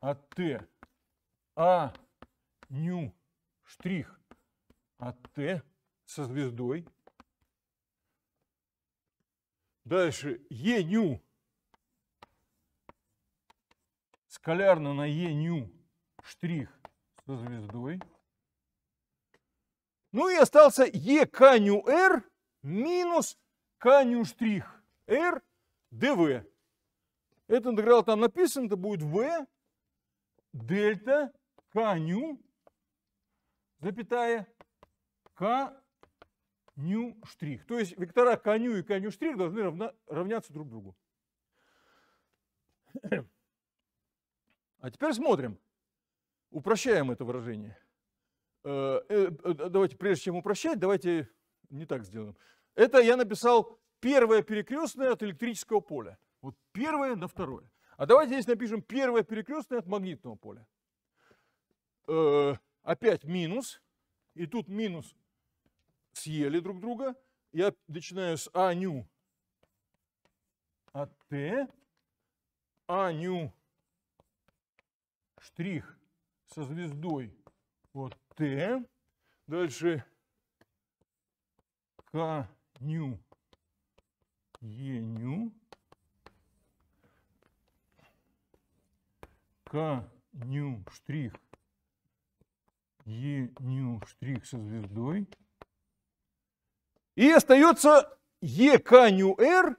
от а t. А ню штрих от а t со звездой. Дальше е ню скалярно на е ню штрих со звездой. Ну и остался е каню r минус каню штрих r dv. Этот интеграл там написан, это будет в дельта каню, запятая, к штрих. То есть вектора к и к штрих должны равна, равняться друг другу. [CLEARS THROAT] А теперь смотрим. Упрощаем это выражение. Э, э, э, давайте, прежде чем упрощать, давайте не так сделаем. Это я написал первое перекрестное от электрического поля. Вот первое на второе. А давайте здесь напишем первое перекрестное от магнитного поля. Э, опять минус. И тут минус съели друг друга. Я начинаю с А ню от Т. А ню штрих со звездой от Т. Э? Дальше К, ню, Е, ню. К, ню, штрих, Е, ню, штрих со звездой. И остается Е, К, ню, Р,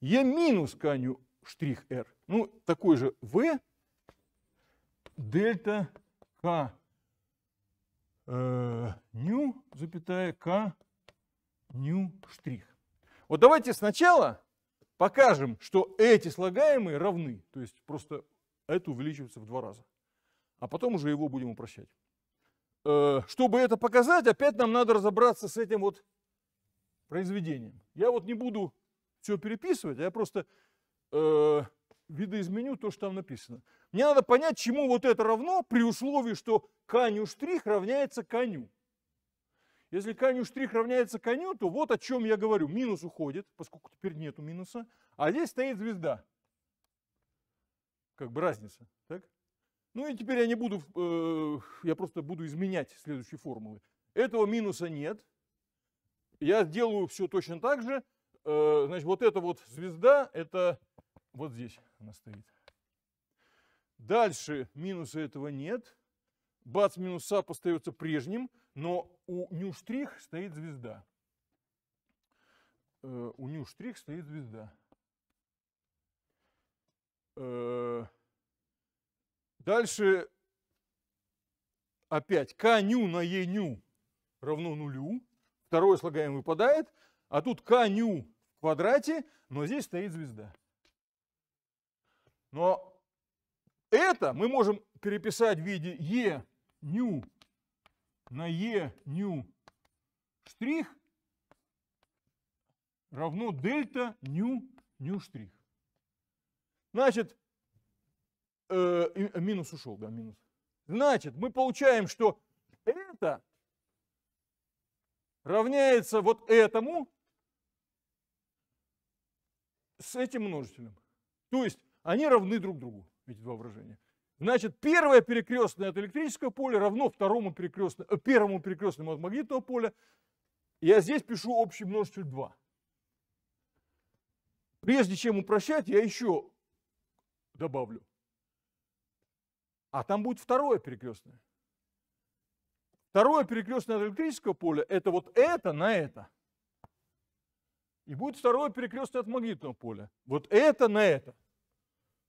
Е минус К, ню, штрих, Р. Ну, такой же В, дельта, К, Э, ню, запятая, к, ню, штрих. Вот давайте сначала покажем, что эти слагаемые равны, то есть просто это увеличивается в два раза, а потом уже его будем упрощать. Э, чтобы это показать, опять нам надо разобраться с этим вот произведением. Я вот не буду все переписывать, я просто э, видоизменю то, что там написано. Мне надо понять, чему вот это равно, при условии, что каню штрих равняется коню. Если каню штрих равняется коню, то вот о чем я говорю. Минус уходит, поскольку теперь нету минуса, а здесь стоит звезда. Как бы разница. Так? Ну и теперь я не буду, э, я просто буду изменять следующие формулы. Этого минуса нет. Я делаю все точно так же. Э, значит, вот эта вот звезда, это вот здесь она стоит. Дальше минуса этого нет. Бац минуса остается прежним, но у нюштрих стоит звезда. Э, у нюштрих стоит звезда. Э, дальше опять к ню на е ню равно нулю. Второе слагаемое выпадает, а тут к ню в квадрате, но здесь стоит звезда. Но это мы можем переписать в виде E ню на E ню штрих равно дельта ню ню штрих. Значит, э, э, минус ушел, да, минус. Значит, мы получаем, что это равняется вот этому с этим множителем. То есть они равны друг другу, эти два выражения. Значит, первое перекрестное от электрического поля равно второму перекрестному, э, первому перекрестному от магнитного поля. Я здесь пишу общий множитель 2. Прежде чем упрощать, я еще добавлю. А там будет второе перекрестное. Второе перекрестное от электрического поля – это вот это на это. И будет второе перекрестное от магнитного поля. Вот это на это –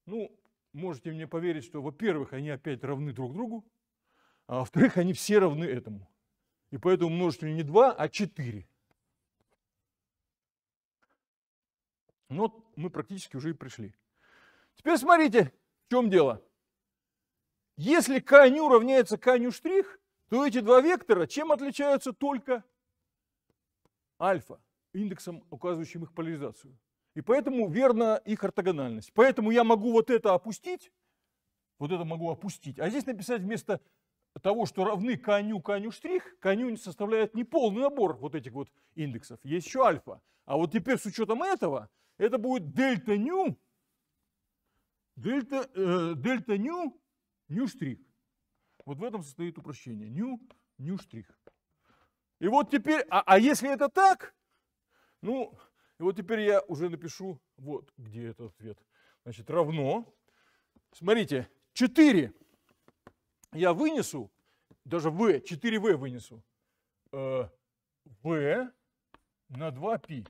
ну, можете мне поверить, что, во-первых, они опять равны друг другу, а во-вторых, они все равны этому. И поэтому множество не 2, а 4. Но ну мы практически уже и пришли. Теперь смотрите, в чем дело. Если коню равняется коню штрих, то эти два вектора чем отличаются только альфа, индексом, указывающим их поляризацию. И поэтому верна их ортогональность. Поэтому я могу вот это опустить, вот это могу опустить. А здесь написать вместо того, что равны коню, коню штрих, коню составляет не полный набор вот этих вот индексов, есть еще альфа. А вот теперь с учетом этого, это будет дельта ню, дельта, э, дельта ню, ню штрих. Вот в этом состоит упрощение. Ню, ню штрих. И вот теперь, а, а если это так, ну, и вот теперь я уже напишу, вот где этот ответ. Значит, равно, смотрите, 4 я вынесу, даже v, 4v вынесу, э, v на 2π.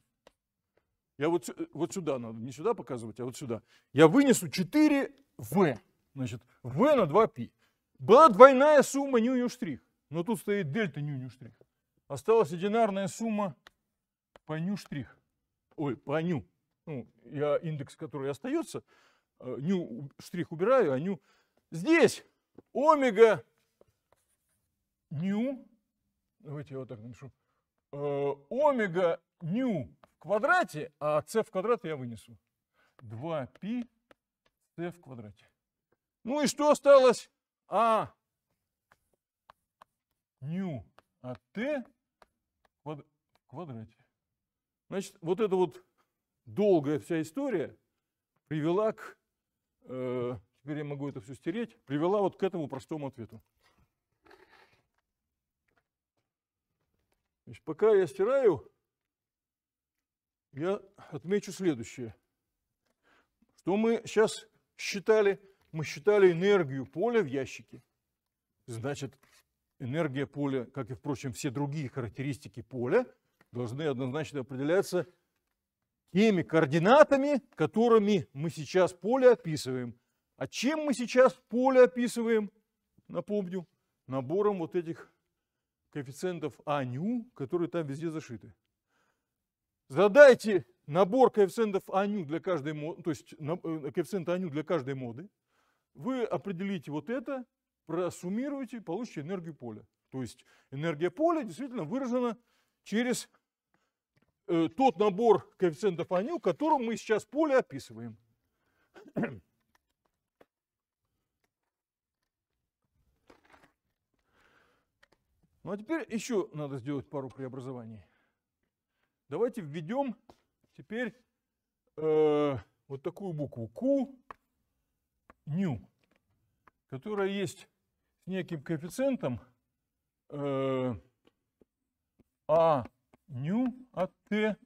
Я вот, вот сюда надо, не сюда показывать, а вот сюда. Я вынесу 4v, значит, v на 2π. Была двойная сумма ню штрих, но тут стоит дельта ню штрих. Осталась одинарная сумма по ню штрих ой, про ню. Ну, я индекс, который остается, э, ню штрих убираю, а ню... Здесь омега ню, давайте я вот так напишу, «Э, омега ню в квадрате, а c в квадрате я вынесу. 2π c в квадрате. Ну и что осталось? А ню от а t в квадрате. Значит, вот эта вот долгая вся история привела к, э, теперь я могу это все стереть, привела вот к этому простому ответу. Значит, пока я стираю, я отмечу следующее. Что мы сейчас считали? Мы считали энергию поля в ящике. Значит, энергия поля, как и, впрочем, все другие характеристики поля, должны однозначно определяться теми координатами, которыми мы сейчас поле описываем. А чем мы сейчас поле описываем? Напомню, набором вот этих коэффициентов аню, которые там везде зашиты. Задайте набор коэффициентов аню для каждой моды, то есть э, коэффициент аню для каждой моды. Вы определите вот это, просуммируете, получите энергию поля. То есть энергия поля действительно выражена через э, тот набор коэффициентов АНИЛ, которым мы сейчас поле описываем. [CLEARS THROAT] Ну а теперь еще надо сделать пару преобразований. Давайте введем теперь э, вот такую букву Q, ню, которая есть с неким коэффициентом, э, а ню от а Т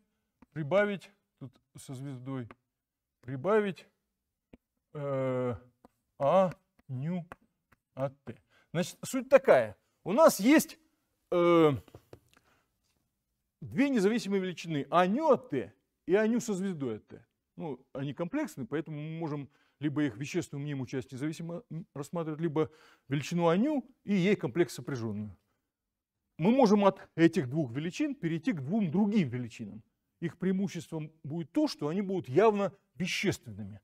прибавить, тут со звездой, прибавить э, А ню от а Т. Значит, суть такая. У нас есть э, две независимые величины, А ню от а Т и А ню со звездой от Т. Ну, они комплексны, поэтому мы можем либо их вещественную мнимую часть независимо рассматривать, либо величину аню и ей комплекс сопряженную мы можем от этих двух величин перейти к двум другим величинам. Их преимуществом будет то, что они будут явно вещественными.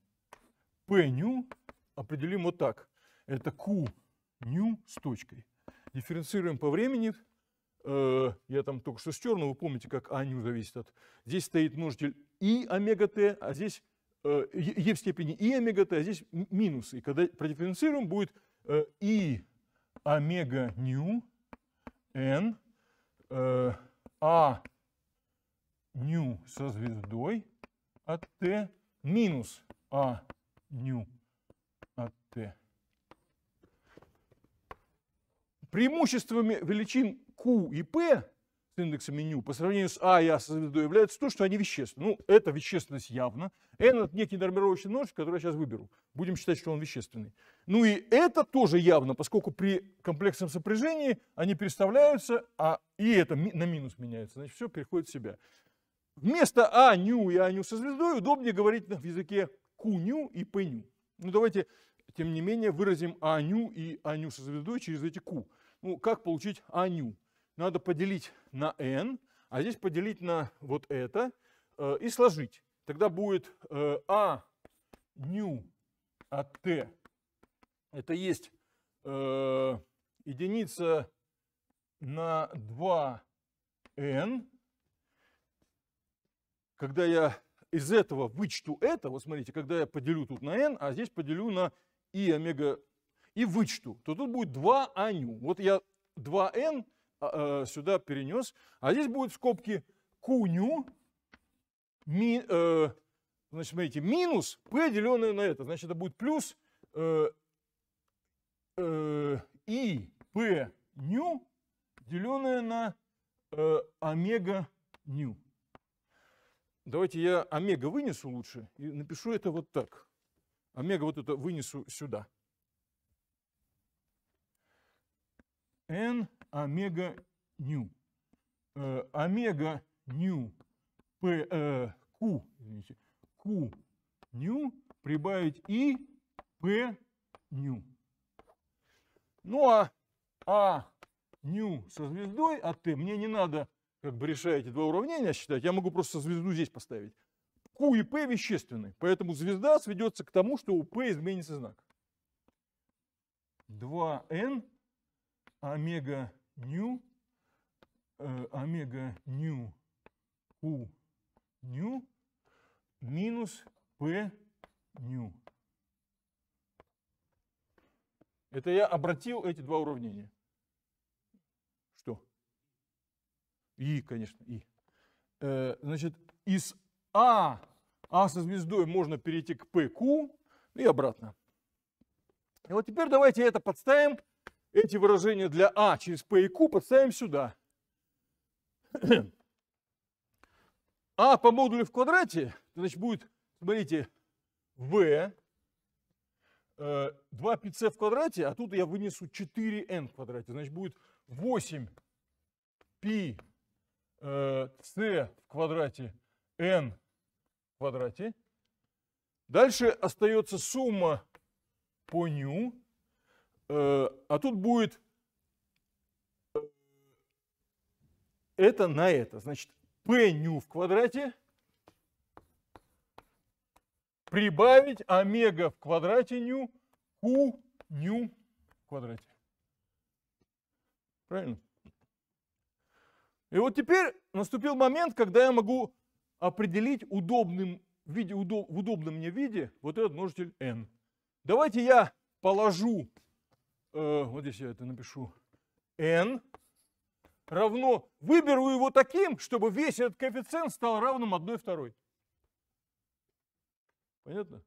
P ню определим вот так. Это Q ню с точкой. Дифференцируем по времени. Э, я там только что стер, но вы помните, как А ню зависит от... Здесь стоит множитель и омега Т, а здесь э, Е в степени и омега Т, а здесь минус. И когда продифференцируем, будет э, и омега ню n, э, а ню со звездой от t минус а ню от t. Преимуществами величин q и p индекса меню по сравнению с А и А звездой является то, что они вещественны. Ну, эта вещественность явно. N – это некий нормировочный нож, который я сейчас выберу. Будем считать, что он вещественный. Ну и это тоже явно, поскольку при комплексном сопряжении они переставляются, а и это на минус меняется. Значит, все переходит в себя. Вместо А, ню и А, ню со звездой удобнее говорить в языке Q, ню и P, ню. Ну, давайте, тем не менее, выразим А, ню и А, ню со звездой через эти Q. Ну, как получить А, ню? надо поделить на n, а здесь поделить на вот это э, и сложить. Тогда будет a э, а ню от t. Это есть э, единица на 2n. Когда я из этого вычту это, вот смотрите, когда я поделю тут на n, а здесь поделю на и омега, и вычту, то тут будет 2 аню. Вот я 2n а, э, сюда перенес. А здесь будут скобки куню, ми, э, значит, смотрите, минус p, деленное на это. Значит, это будет плюс э, э, и p ню, деленное на э, омега ню. Давайте я омега вынесу лучше и напишу это вот так. Омега вот это вынесу сюда. n омега ню. Э, омега ню п э, Q, извините, Q ню прибавить и P ню. Ну а А ню со звездой от Т мне не надо как бы решать эти два уравнения считать, я могу просто звезду здесь поставить. Q и P вещественны, поэтому звезда сведется к тому, что у P изменится знак. 2n омега ню, э, омега ню у ню минус p ню. Это я обратил эти два уравнения. Что? И, конечно, и. Э, значит, из А, А со звездой можно перейти к ПК и обратно. И вот теперь давайте это подставим эти выражения для А через P и Q подставим сюда. [CLEARS THROAT] А по модулю в квадрате, значит, будет, смотрите, В, 2πc э, в квадрате, а тут я вынесу 4n в квадрате, значит, будет 8πc э, в квадрате n в квадрате. Дальше остается сумма по ню Э, а тут будет э, это на это. Значит, p ню в квадрате прибавить омега в квадрате ню q ню в квадрате. Правильно? И вот теперь наступил момент, когда я могу определить удобным, в, виде, удоб, в удобном мне виде вот этот множитель n. Давайте я положу Э, вот здесь я это напишу, n равно, выберу его таким, чтобы весь этот коэффициент стал равным 1 второй. Понятно?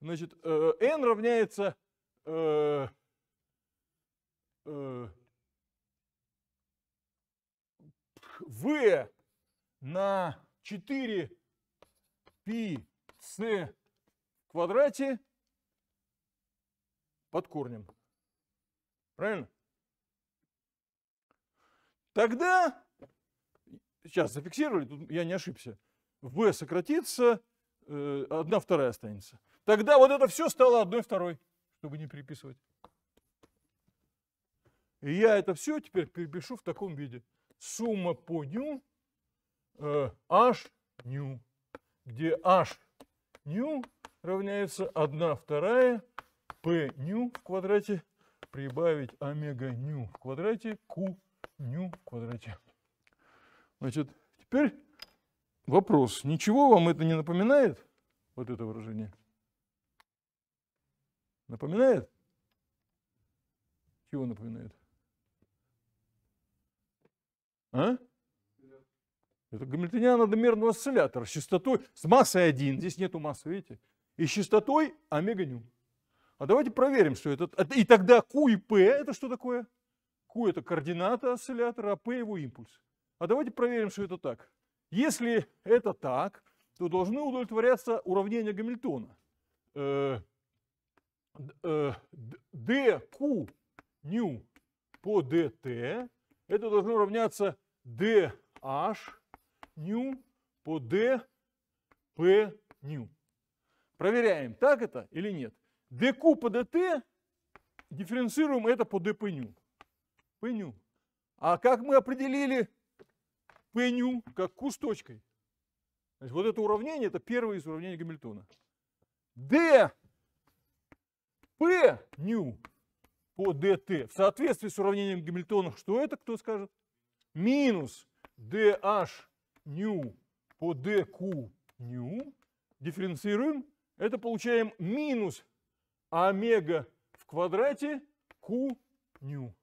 Значит, э, n равняется v э, на 4 пи с в квадрате под корнем. Правильно? Тогда, сейчас зафиксировали, тут я не ошибся, В сократится, э, одна вторая останется. Тогда вот это все стало одной второй, чтобы не переписывать. И я это все теперь перепишу в таком виде. Сумма по ню э, h ню, где h ню равняется 1 вторая p ню в квадрате прибавить омега ню в квадрате q ню в квадрате. Значит, теперь вопрос. Ничего вам это не напоминает? Вот это выражение. Напоминает? Чего напоминает? А? Это гамильтониан одномерный осциллятор с частотой, с массой 1. Здесь нету массы, видите? И с частотой омега-ню. А давайте проверим, что это. А, и тогда Q и P это что такое? Q это координата осциллятора, а P его импульс. А давайте проверим, что это так. Если это так, то должны удовлетворяться уравнения Гамильтона. D, Q, nu по dt, это должно равняться dh ню по d p nu. Проверяем, так это или нет dQ по dt дифференцируем это по dPnu. Пню. А как мы определили пню, как Q с точкой? Значит, вот это уравнение, это первое из уравнений Гамильтона. d p nu по dt в соответствии с уравнением Гамильтона, что это, кто скажет? Минус dh nu по dq nu. Дифференцируем. Это получаем минус омега в квадрате Q ню.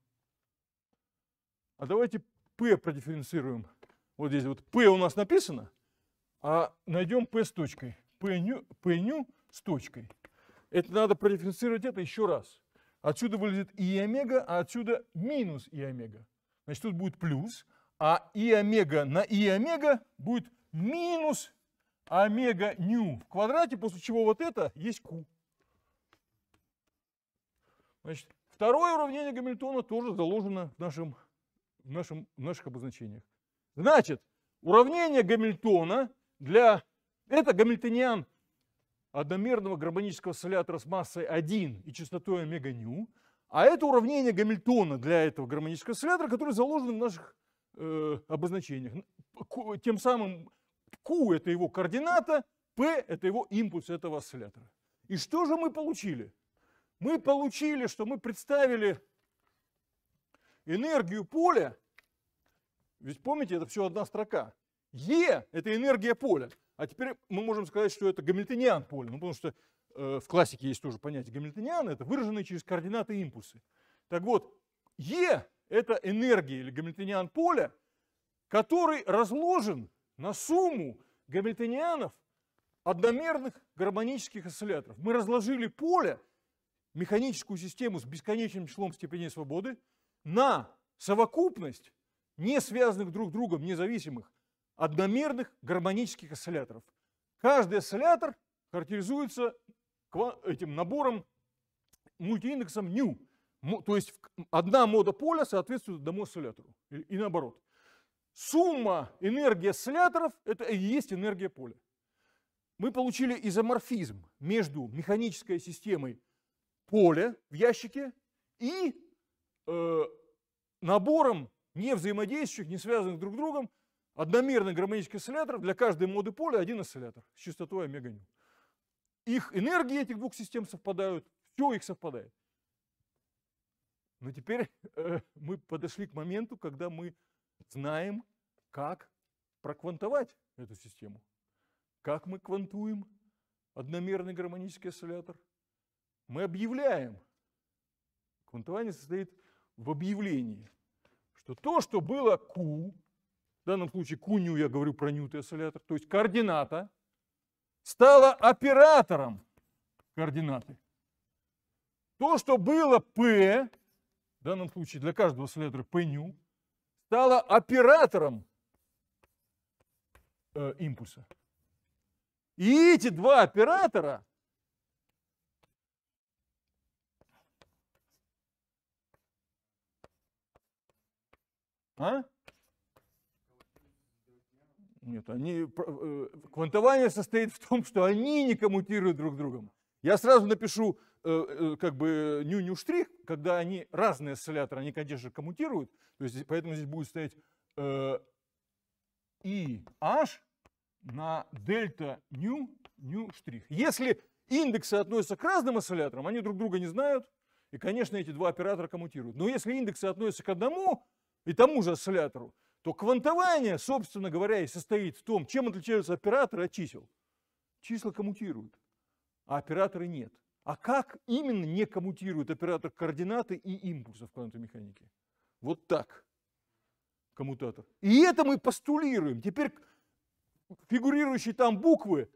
А давайте P продифференцируем. Вот здесь вот P у нас написано, а найдем P с точкой. P ню, P ню с точкой. Это надо продифференцировать это еще раз. Отсюда вылезет и омега, а отсюда минус и омега. Значит, тут будет плюс, а и омега на и омега будет минус омега ню в квадрате, после чего вот это есть Q. Значит, второе уравнение Гамильтона тоже заложено в, нашем, в, нашем, в наших обозначениях. Значит, уравнение Гамильтона для... Это гамильтониан одномерного гармонического осциллятора с массой 1 и частотой омега ню, а это уравнение Гамильтона для этого гармонического осциллятора который заложен в наших э, обозначениях. тем самым Q – это его координата, P – это его импульс этого осциллятора. И что же мы получили? мы получили, что мы представили энергию поля, ведь помните, это все одна строка. Е – это энергия поля. А теперь мы можем сказать, что это гамильтониан поля. Ну, потому что э, в классике есть тоже понятие гамильтониана. Это выраженные через координаты импульсы. Так вот, Е – это энергия или гамильтониан поля, который разложен на сумму гамильтонианов одномерных гармонических осцилляторов. Мы разложили поле – механическую систему с бесконечным числом степеней свободы на совокупность не связанных друг с другом, независимых, одномерных гармонических осцилляторов. Каждый осциллятор характеризуется этим набором мультииндексом ню. То есть одна мода поля соответствует одному осциллятору. И наоборот. Сумма энергии осцилляторов – это и есть энергия поля. Мы получили изоморфизм между механической системой поле в ящике и э, набором не взаимодействующих, не связанных друг с другом, одномерных гармонических осцилляторов, для каждой моды поля один осциллятор с частотой омега ню. Их энергии этих двух систем совпадают, все их совпадает. Но теперь э, мы подошли к моменту, когда мы знаем, как проквантовать эту систему. Как мы квантуем одномерный гармонический осциллятор – мы объявляем. Квантование состоит в объявлении, что то, что было Q, в данном случае Q-ню, я говорю про ньютый осциллятор, то есть координата, стало оператором координаты. То, что было P, в данном случае для каждого осциллятора P ню, стало оператором э, импульса. И эти два оператора – А? Нет, они, э, квантование состоит в том, что они не коммутируют друг с другом. Я сразу напишу э, э, как бы ню-ню штрих, когда они разные осцилляторы, они, конечно же, коммутируют, то есть, поэтому здесь будет стоять э, и h на дельта ню, ню штрих. Если индексы относятся к разным осцилляторам, они друг друга не знают, и, конечно, эти два оператора коммутируют. Но если индексы относятся к одному и тому же осциллятору, то квантование, собственно говоря, и состоит в том, чем отличаются операторы от чисел. Числа коммутируют, а операторы нет. А как именно не коммутирует оператор координаты и импульса в квантовой механике? Вот так коммутатор. И это мы постулируем. Теперь фигурирующие там буквы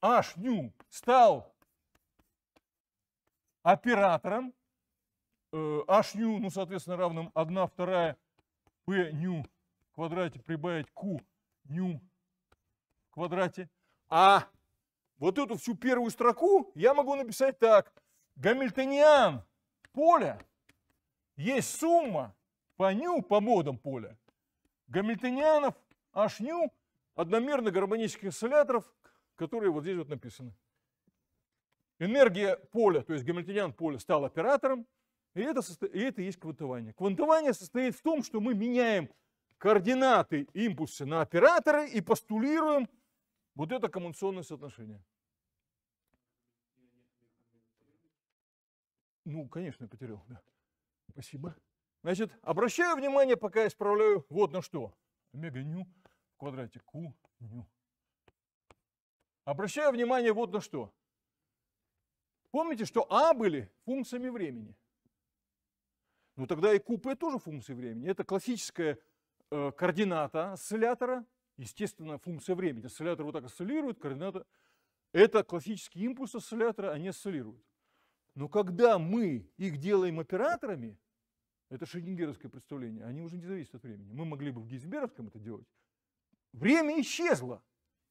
H, nu стал оператором Э, h ню, ну, соответственно, равным 1 вторая p ню в квадрате прибавить q ню в квадрате. А вот эту всю первую строку я могу написать так. Гамильтониан поля есть сумма по ню, по модам поля, гамильтонианов, h ню, одномерных гармонических осцилляторов, которые вот здесь вот написаны. Энергия поля, то есть гамильтониан поля стал оператором, и это, и это есть квантование. Квантование состоит в том, что мы меняем координаты импульса на операторы и постулируем вот это коммуникационное соотношение. Ну, конечно, потерял, да. Спасибо. Значит, обращаю внимание, пока исправляю вот на что. Омега ню в квадрате Q ню. Обращаю внимание вот на что. Помните, что А были функциями времени. Ну тогда и q тоже функция времени. Это классическая э, координата осциллятора, естественно, функция времени. Осциллятор вот так осциллирует, координата... Это классический импульс осциллятора, они осциллируют. Но когда мы их делаем операторами, это шрёдингеровское представление, они уже не зависят от времени. Мы могли бы в Гейзенберовском это делать. Время исчезло.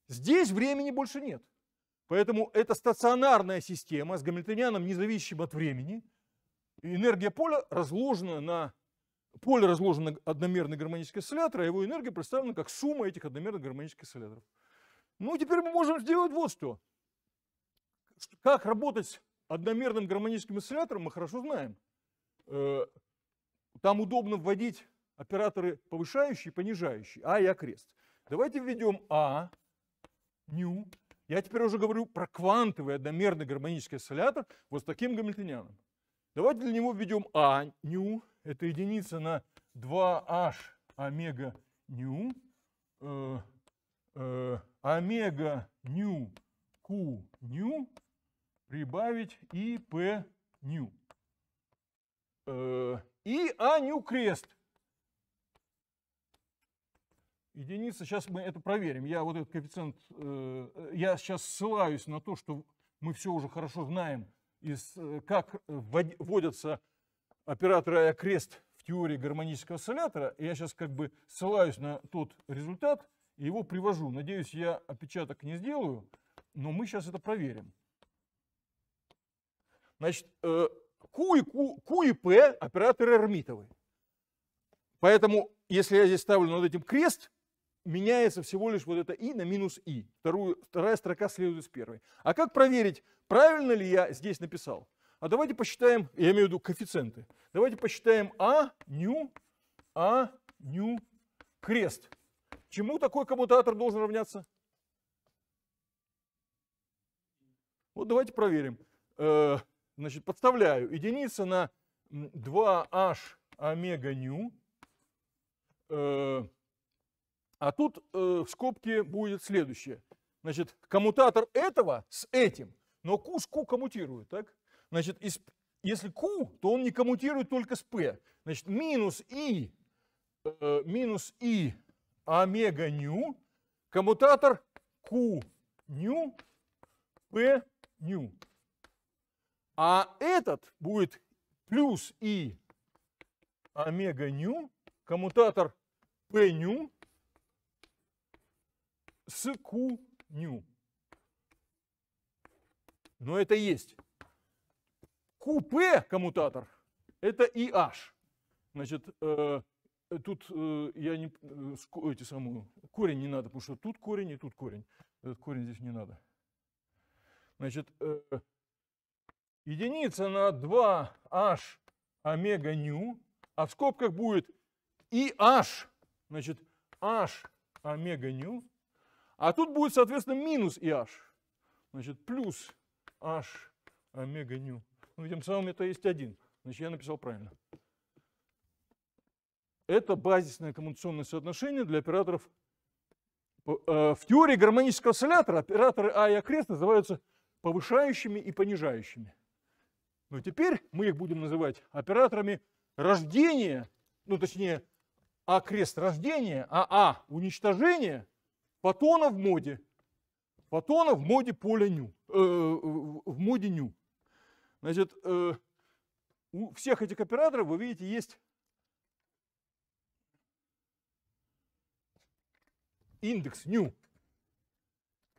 Здесь времени больше нет. Поэтому это стационарная система с гамильтонианом, независимым от времени – энергия поля разложена на... Поле разложено одномерный гармонический осциллятор, а его энергия представлена как сумма этих одномерных гармонических осцилляторов. Ну, теперь мы можем сделать вот что. Как работать одномерным гармоническим осциллятором, мы хорошо знаем. Э, там удобно вводить операторы повышающие, и понижающий, А и окрест. Давайте введем А, ню. Я теперь уже говорю про квантовый одномерный гармонический осциллятор вот с таким гамильтонианом. Давайте для него введем А ню. Это единица на 2H омега ню. Э, э, омега ню Q ню прибавить и P ню. Э, и А ню крест. Единица, сейчас мы это проверим. Я вот этот коэффициент, э, я сейчас ссылаюсь на то, что мы все уже хорошо знаем из, э, как э, вводятся операторы Акрест в теории гармонического осциллятора. я сейчас как бы ссылаюсь на тот результат и его привожу. Надеюсь, я опечаток не сделаю, но мы сейчас это проверим. Значит, э, Q и, Q, Q и P операторы эрмитовые. Поэтому, если я здесь ставлю над этим крест, меняется всего лишь вот это и на минус и. Вторую, вторая строка следует из первой. А как проверить, правильно ли я здесь написал? А давайте посчитаем, я имею в виду коэффициенты. Давайте посчитаем А, ню, А, ню, крест. Чему такой коммутатор должен равняться? Вот давайте проверим. Э, значит, подставляю единица на 2h омега ню э, а тут э, в скобке будет следующее. Значит, коммутатор этого с этим, но Q с Q коммутирует, так? Значит, из, если Q, то он не коммутирует только с P. Значит, минус I, э, минус I омега ню, коммутатор Q ню, P ню. А этот будет плюс I омега ню, коммутатор P ню, с куню. Но это есть. QP коммутатор – это IH. Значит, э, тут э, я не, э, эти самые, корень не надо, потому что тут корень и тут корень. Этот корень здесь не надо. Значит, э, единица на 2H омега ню, а в скобках будет IH, значит, H омега ню а тут будет, соответственно, минус IH. Значит, плюс H омега ню. Ну, тем самым это есть один. Значит, я написал правильно. Это базисное коммутационное соотношение для операторов. Э, в теории гармонического осциллятора операторы А и окрест а называются повышающими и понижающими. Но теперь мы их будем называть операторами рождения, ну точнее, А крест рождения, а А уничтожения – Патона в моде. Патона в моде поля ню. Э, в моде ню. Значит, э, у всех этих операторов, вы видите, есть индекс ню.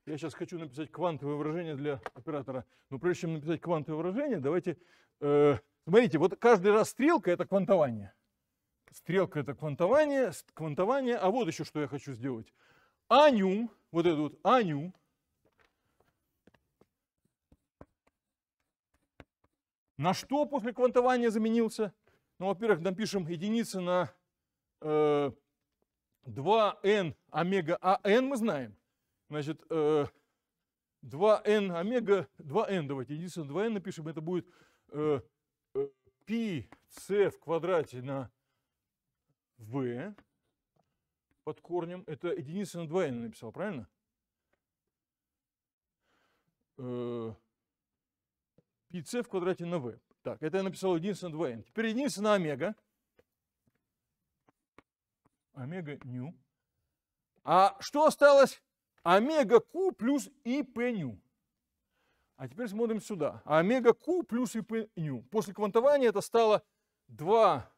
Я сейчас хочу написать квантовое выражение для оператора. Но прежде чем написать квантовое выражение, давайте... Э, смотрите, вот каждый раз стрелка – это квантование. Стрелка – это квантование, квантование. А вот еще что я хочу сделать – аню, вот эту вот аню, на что после квантования заменился? Ну, во-первых, напишем единицы на э, 2n омега ан мы знаем. Значит, э, 2n омега, 2n, давайте единицу на 2n напишем, это будет э, πc э, в квадрате на v под корнем. Это единица на надвоение написал, правильно? Э, пи в квадрате на v. Так, это я написал единица на 2n. Теперь единица на омега. Омега ню. А что осталось? Омега q плюс ип ню. А теперь смотрим сюда. Омега q плюс ип ню. После квантования это стало 2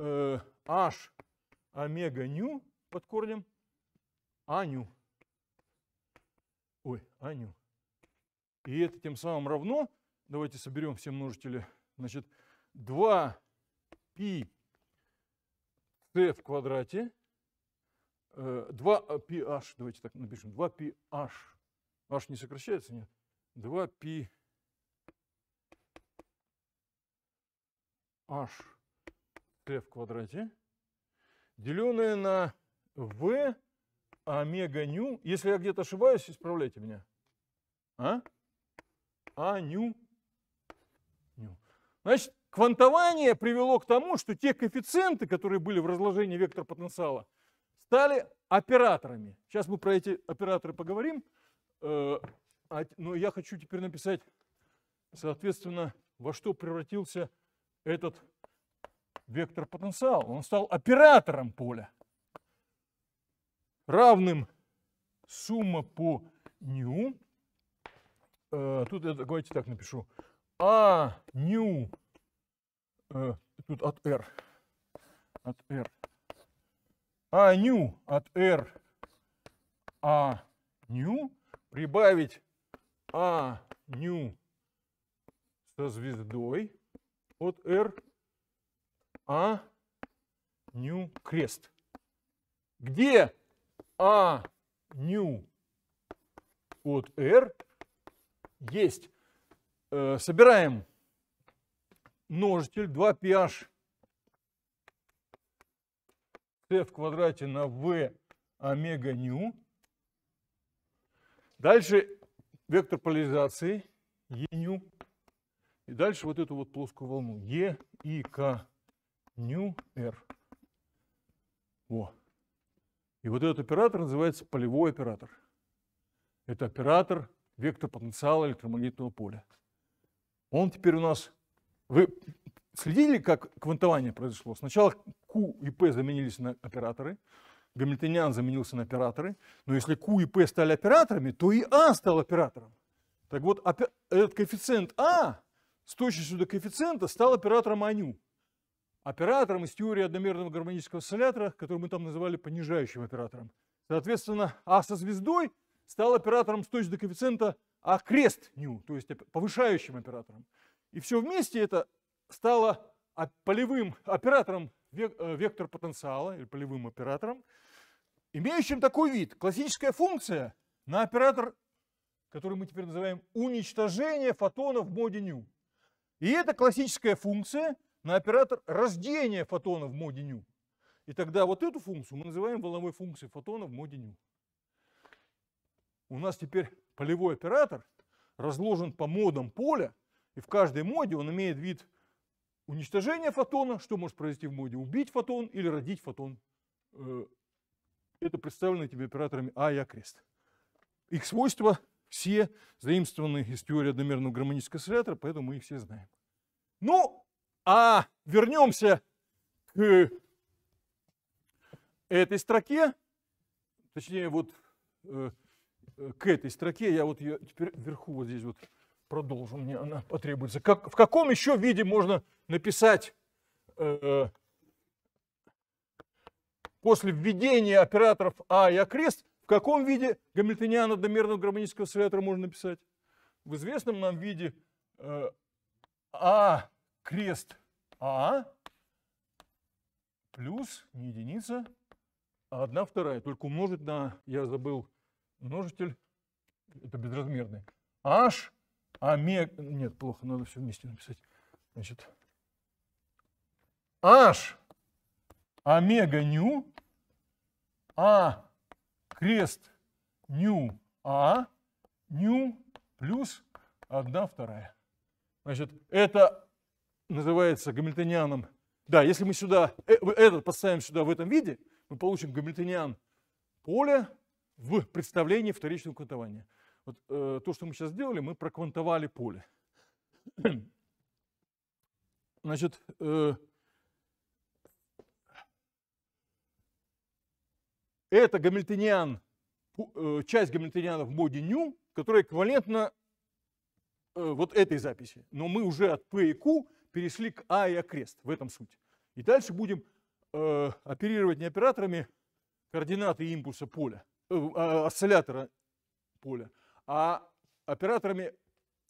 э, h омега ню под корнем аню. Ой, аню. И это тем самым равно, давайте соберем все множители, значит, 2 пи c в квадрате, 2πh, э, давайте так напишем, 2πh, h не сокращается, нет, 2 пи h c в квадрате деленное на v омега ню. Если я где-то ошибаюсь, исправляйте меня. А? А ню. ню. Значит, квантование привело к тому, что те коэффициенты, которые были в разложении вектор потенциала, стали операторами. Сейчас мы про эти операторы поговорим. Э, а но я хочу теперь написать, соответственно, во что превратился этот вектор потенциал Он стал оператором поля, равным сумма по ню. Э, тут я, давайте так напишу. А ню, э, тут от R, от R. А ню от R, а ню прибавить а ню со звездой от R а, ню, крест. Где А, ню от R есть? Э, собираем множитель 2pH c в квадрате на v омега ню. Дальше вектор поляризации е ню. И дальше вот эту вот плоскую волну е и k new r. Во. И вот этот оператор называется полевой оператор. Это оператор вектор потенциала электромагнитного поля. Он теперь у нас... Вы следили, как квантование произошло? Сначала Q и P заменились на операторы, гамильтониан заменился на операторы, но если Q и P стали операторами, то и А стал оператором. Так вот, этот коэффициент А с точностью до коэффициента стал оператором А оператором из теории одномерного гармонического осциллятора, который мы там называли понижающим оператором. Соответственно, А со звездой стал оператором с точностью коэффициента А крест ню, то есть повышающим оператором. И все вместе это стало полевым оператором э, вектор потенциала, или полевым оператором, имеющим такой вид. Классическая функция на оператор, который мы теперь называем уничтожение фотонов в моде ню. И эта классическая функция – на оператор рождения фотона в моде ню. И тогда вот эту функцию мы называем волновой функцией фотона в моде ню. У нас теперь полевой оператор разложен по модам поля, и в каждой моде он имеет вид уничтожения фотона, что может произойти в моде, убить фотон или родить фотон. Э, это представлено этими операторами А и А-крест. Их свойства все заимствованы из теории одномерного гармонического осциллятора, поэтому мы их все знаем. Ну, а вернемся к этой строке, точнее вот э, э, к этой строке, я вот ее теперь вверху вот здесь вот продолжу, мне она потребуется. Как, в каком еще виде можно написать э, после введения операторов А и окрест, в каком виде гамильтониана домерного гармонического осциллятора можно написать? В известном нам виде э, А крест А плюс не единица, а одна вторая. Только умножить на, я забыл, множитель, это безразмерный. H, омега, нет, плохо, надо все вместе написать. Значит, H, омега ню, А крест ню А, ню плюс одна вторая. Значит, это называется гамильтонианом. Да, если мы сюда, э, этот поставим сюда в этом виде, мы получим гамильтониан поля в представлении вторичного квантования. Вот э, то, что мы сейчас сделали, мы проквантовали поле. [CLEARS THROAT] Значит, э, это гамильтониан, э, часть гамильтониана в моде ню, которая эквивалентна э, вот этой записи. Но мы уже от P и Q перешли к А и окрест. В этом суть. И дальше будем э, оперировать не операторами координаты импульса поля, э, э, осциллятора поля, а операторами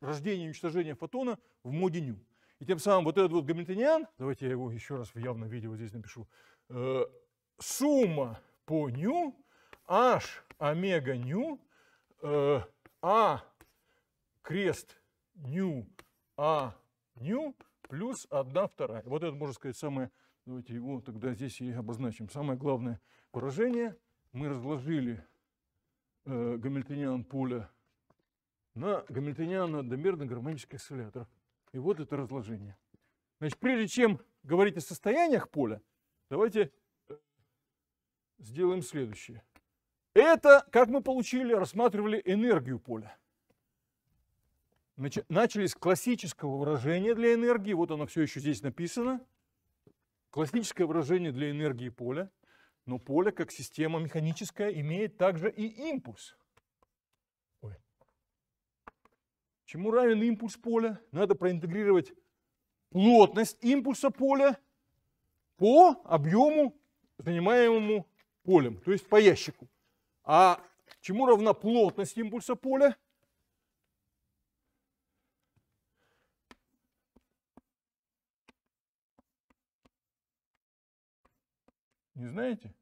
рождения и уничтожения фотона в моде ню. И тем самым вот этот вот гамильтониан, давайте я его еще раз в явном виде вот здесь напишу, э, сумма по ню h омега ню э, а крест ню а ню плюс одна вторая. Вот это, можно сказать, самое, давайте его тогда здесь и обозначим, самое главное выражение. Мы разложили э, гамильтониан поля на гамильтониан одномерных гармонических осцилляторов. И вот это разложение. Значит, прежде чем говорить о состояниях поля, давайте э, сделаем следующее. Это, как мы получили, рассматривали энергию поля начали с классического выражения для энергии. Вот оно все еще здесь написано. Классическое выражение для энергии поля. Но поле, как система механическая, имеет также и импульс. Ой. Чему равен импульс поля? Надо проинтегрировать плотность импульса поля по объему, занимаемому полем, то есть по ящику. А чему равна плотность импульса поля? Не знаете?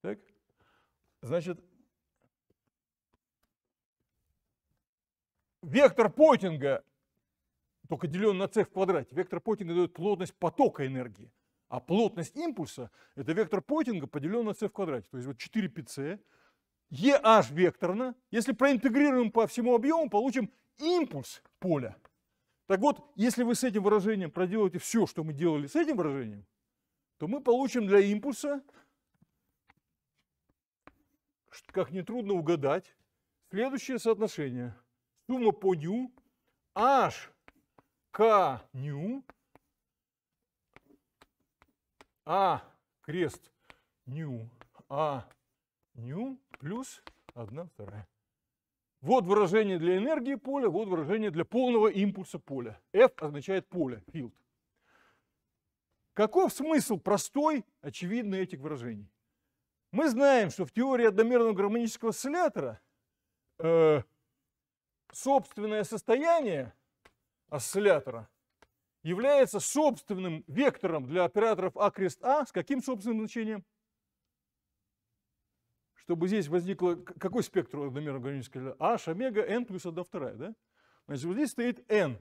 Так? Значит, вектор Поттинга, только делен на c в квадрате, вектор Поттинга дает плотность потока энергии. А плотность импульса – это вектор Поттинга, поделен на c в квадрате. То есть вот 4pc, EH векторно. Если проинтегрируем по всему объему, получим импульс поля – так вот, если вы с этим выражением проделаете все, что мы делали с этим выражением, то мы получим для импульса, как нетрудно угадать, следующее соотношение. Сумма по ню h к ню а крест ню а ню плюс 1 вторая. Вот выражение для энергии поля, вот выражение для полного импульса поля. F означает поле, field. Каков смысл простой, очевидный этих выражений? Мы знаем, что в теории одномерного гармонического осциллятора э, собственное состояние осциллятора является собственным вектором для операторов А крест А с каким собственным значением? чтобы здесь возникло, какой спектр одномерного гармонического ля? H, омега, n плюс 1 вторая, да? Значит, вот здесь стоит n.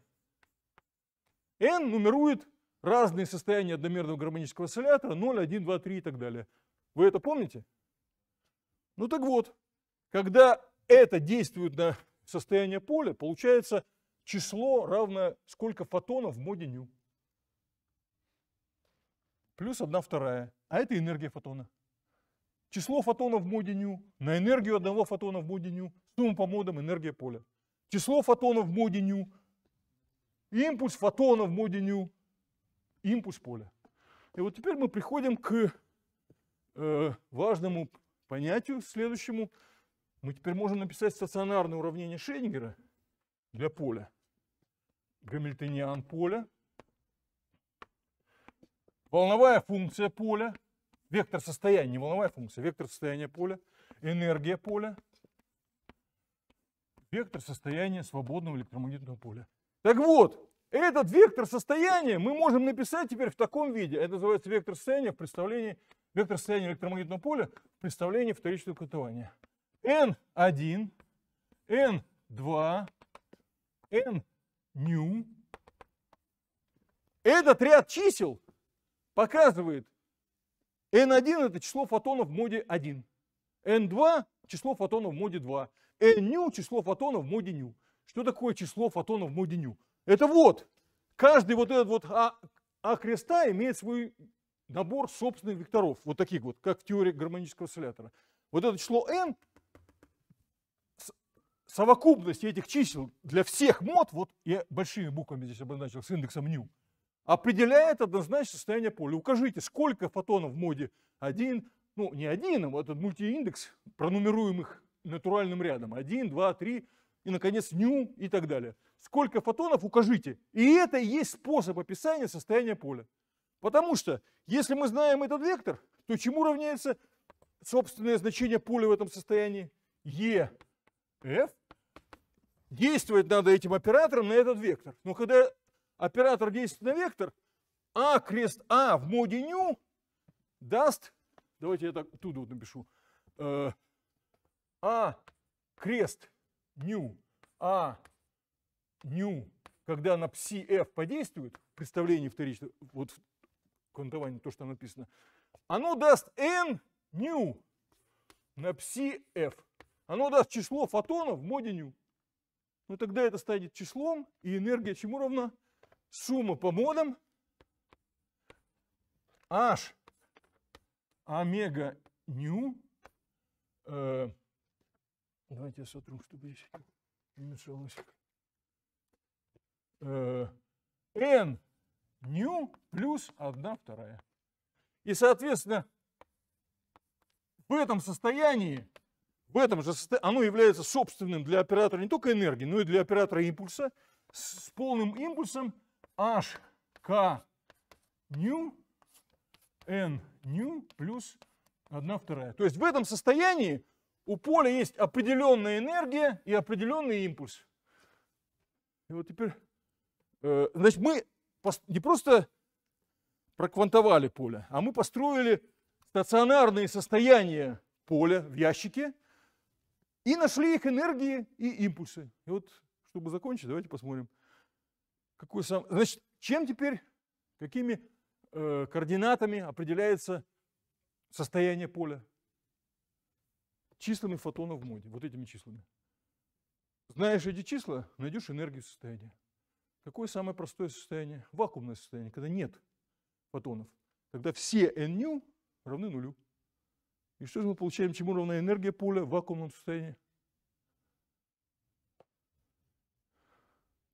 n нумерует разные состояния одномерного гармонического осциллятора, 0, 1, 2, 3 и так далее. Вы это помните? Ну так вот, когда это действует на состояние поля, получается число равно сколько фотонов в моде ню. Плюс 1 вторая. А это энергия фотона. Число фотонов в мой на энергию одного фотона в мой сумма по модам энергия поля. Число фотонов в мой импульс фотонов в мой импульс поля. И вот теперь мы приходим к э, важному понятию следующему. Мы теперь можем написать стационарное уравнение Шейнингера для поля. Гамильтониан поля. Волновая функция поля – Вектор состояния, не волновая функция, вектор состояния поля, энергия поля, вектор состояния свободного электромагнитного поля. Так вот, этот вектор состояния мы можем написать теперь в таком виде. Это называется вектор состояния в представлении, вектор состояния электромагнитного поля в представлении вторичного квантования. N1, N2, N ню. Этот ряд чисел показывает N1 это число фотонов в моде 1. N2 число фотонов в моде 2. N число фотонов в моде ню. Что такое число фотонов в моде ню? Это вот. Каждый вот этот вот А, а креста имеет свой набор собственных векторов. Вот таких вот, как в теории гармонического осциллятора. Вот это число N, совокупность этих чисел для всех мод, вот я большими буквами здесь обозначил, с индексом ню, определяет однозначно состояние поля. Укажите, сколько фотонов в моде один, ну не один, а вот этот мультииндекс, пронумеруемых натуральным рядом. 1, 2, 3 и, наконец, ню и так далее. Сколько фотонов укажите. И это и есть способ описания состояния поля. Потому что, если мы знаем этот вектор, то чему равняется собственное значение поля в этом состоянии? е F. Действовать надо этим оператором на этот вектор. Но когда оператор действует на вектор, А крест А в моде ню даст, давайте я так оттуда вот напишу, э, А крест ню, А ню, когда на пси F подействует, представление вторичное, вот в квантование, то, что написано, оно даст n ню на пси F. Оно даст число фотонов в моде ню. Но ну, тогда это станет числом, и энергия чему равна? сумма по модам h омега ню. Э, давайте я сотру, чтобы здесь не мешалось. Э, n ню плюс 1 вторая. И, соответственно, в этом состоянии, в этом же состоянии, оно является собственным для оператора не только энергии, но и для оператора импульса с полным импульсом hk nu n nu плюс 1 вторая. То есть в этом состоянии у поля есть определенная энергия и определенный импульс. И вот теперь, э, значит, мы не просто проквантовали поле, а мы построили стационарные состояния поля в ящике и нашли их энергии и импульсы. И вот, чтобы закончить, давайте посмотрим. Какой сам... Значит, чем теперь, какими э, координатами определяется состояние поля? Числами фотонов в моде, вот этими числами. Знаешь эти числа, найдешь энергию состояния. Какое самое простое состояние? Вакуумное состояние, когда нет фотонов. тогда все n равны нулю. И что же мы получаем? Чему равна энергия поля в вакуумном состоянии?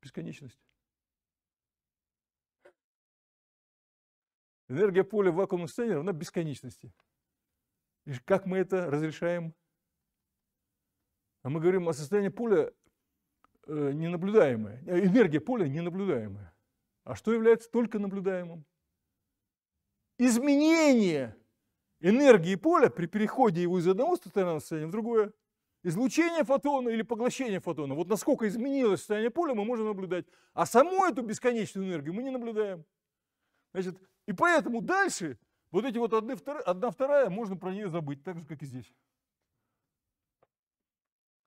Бесконечность. Энергия поля в вакуумном состоянии равна бесконечности. И как мы это разрешаем? А мы говорим о а состоянии поля э, ненаблюдаемое. Э, энергия поля ненаблюдаемая. А что является только наблюдаемым? Изменение энергии поля при переходе его из одного стационарного состояния в другое. Излучение фотона или поглощение фотона. Вот насколько изменилось состояние поля, мы можем наблюдать. А саму эту бесконечную энергию мы не наблюдаем. Значит, и поэтому дальше вот эти вот одна вторая, одна вторая можно про нее забыть, так же, как и здесь.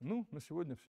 Ну, на сегодня все.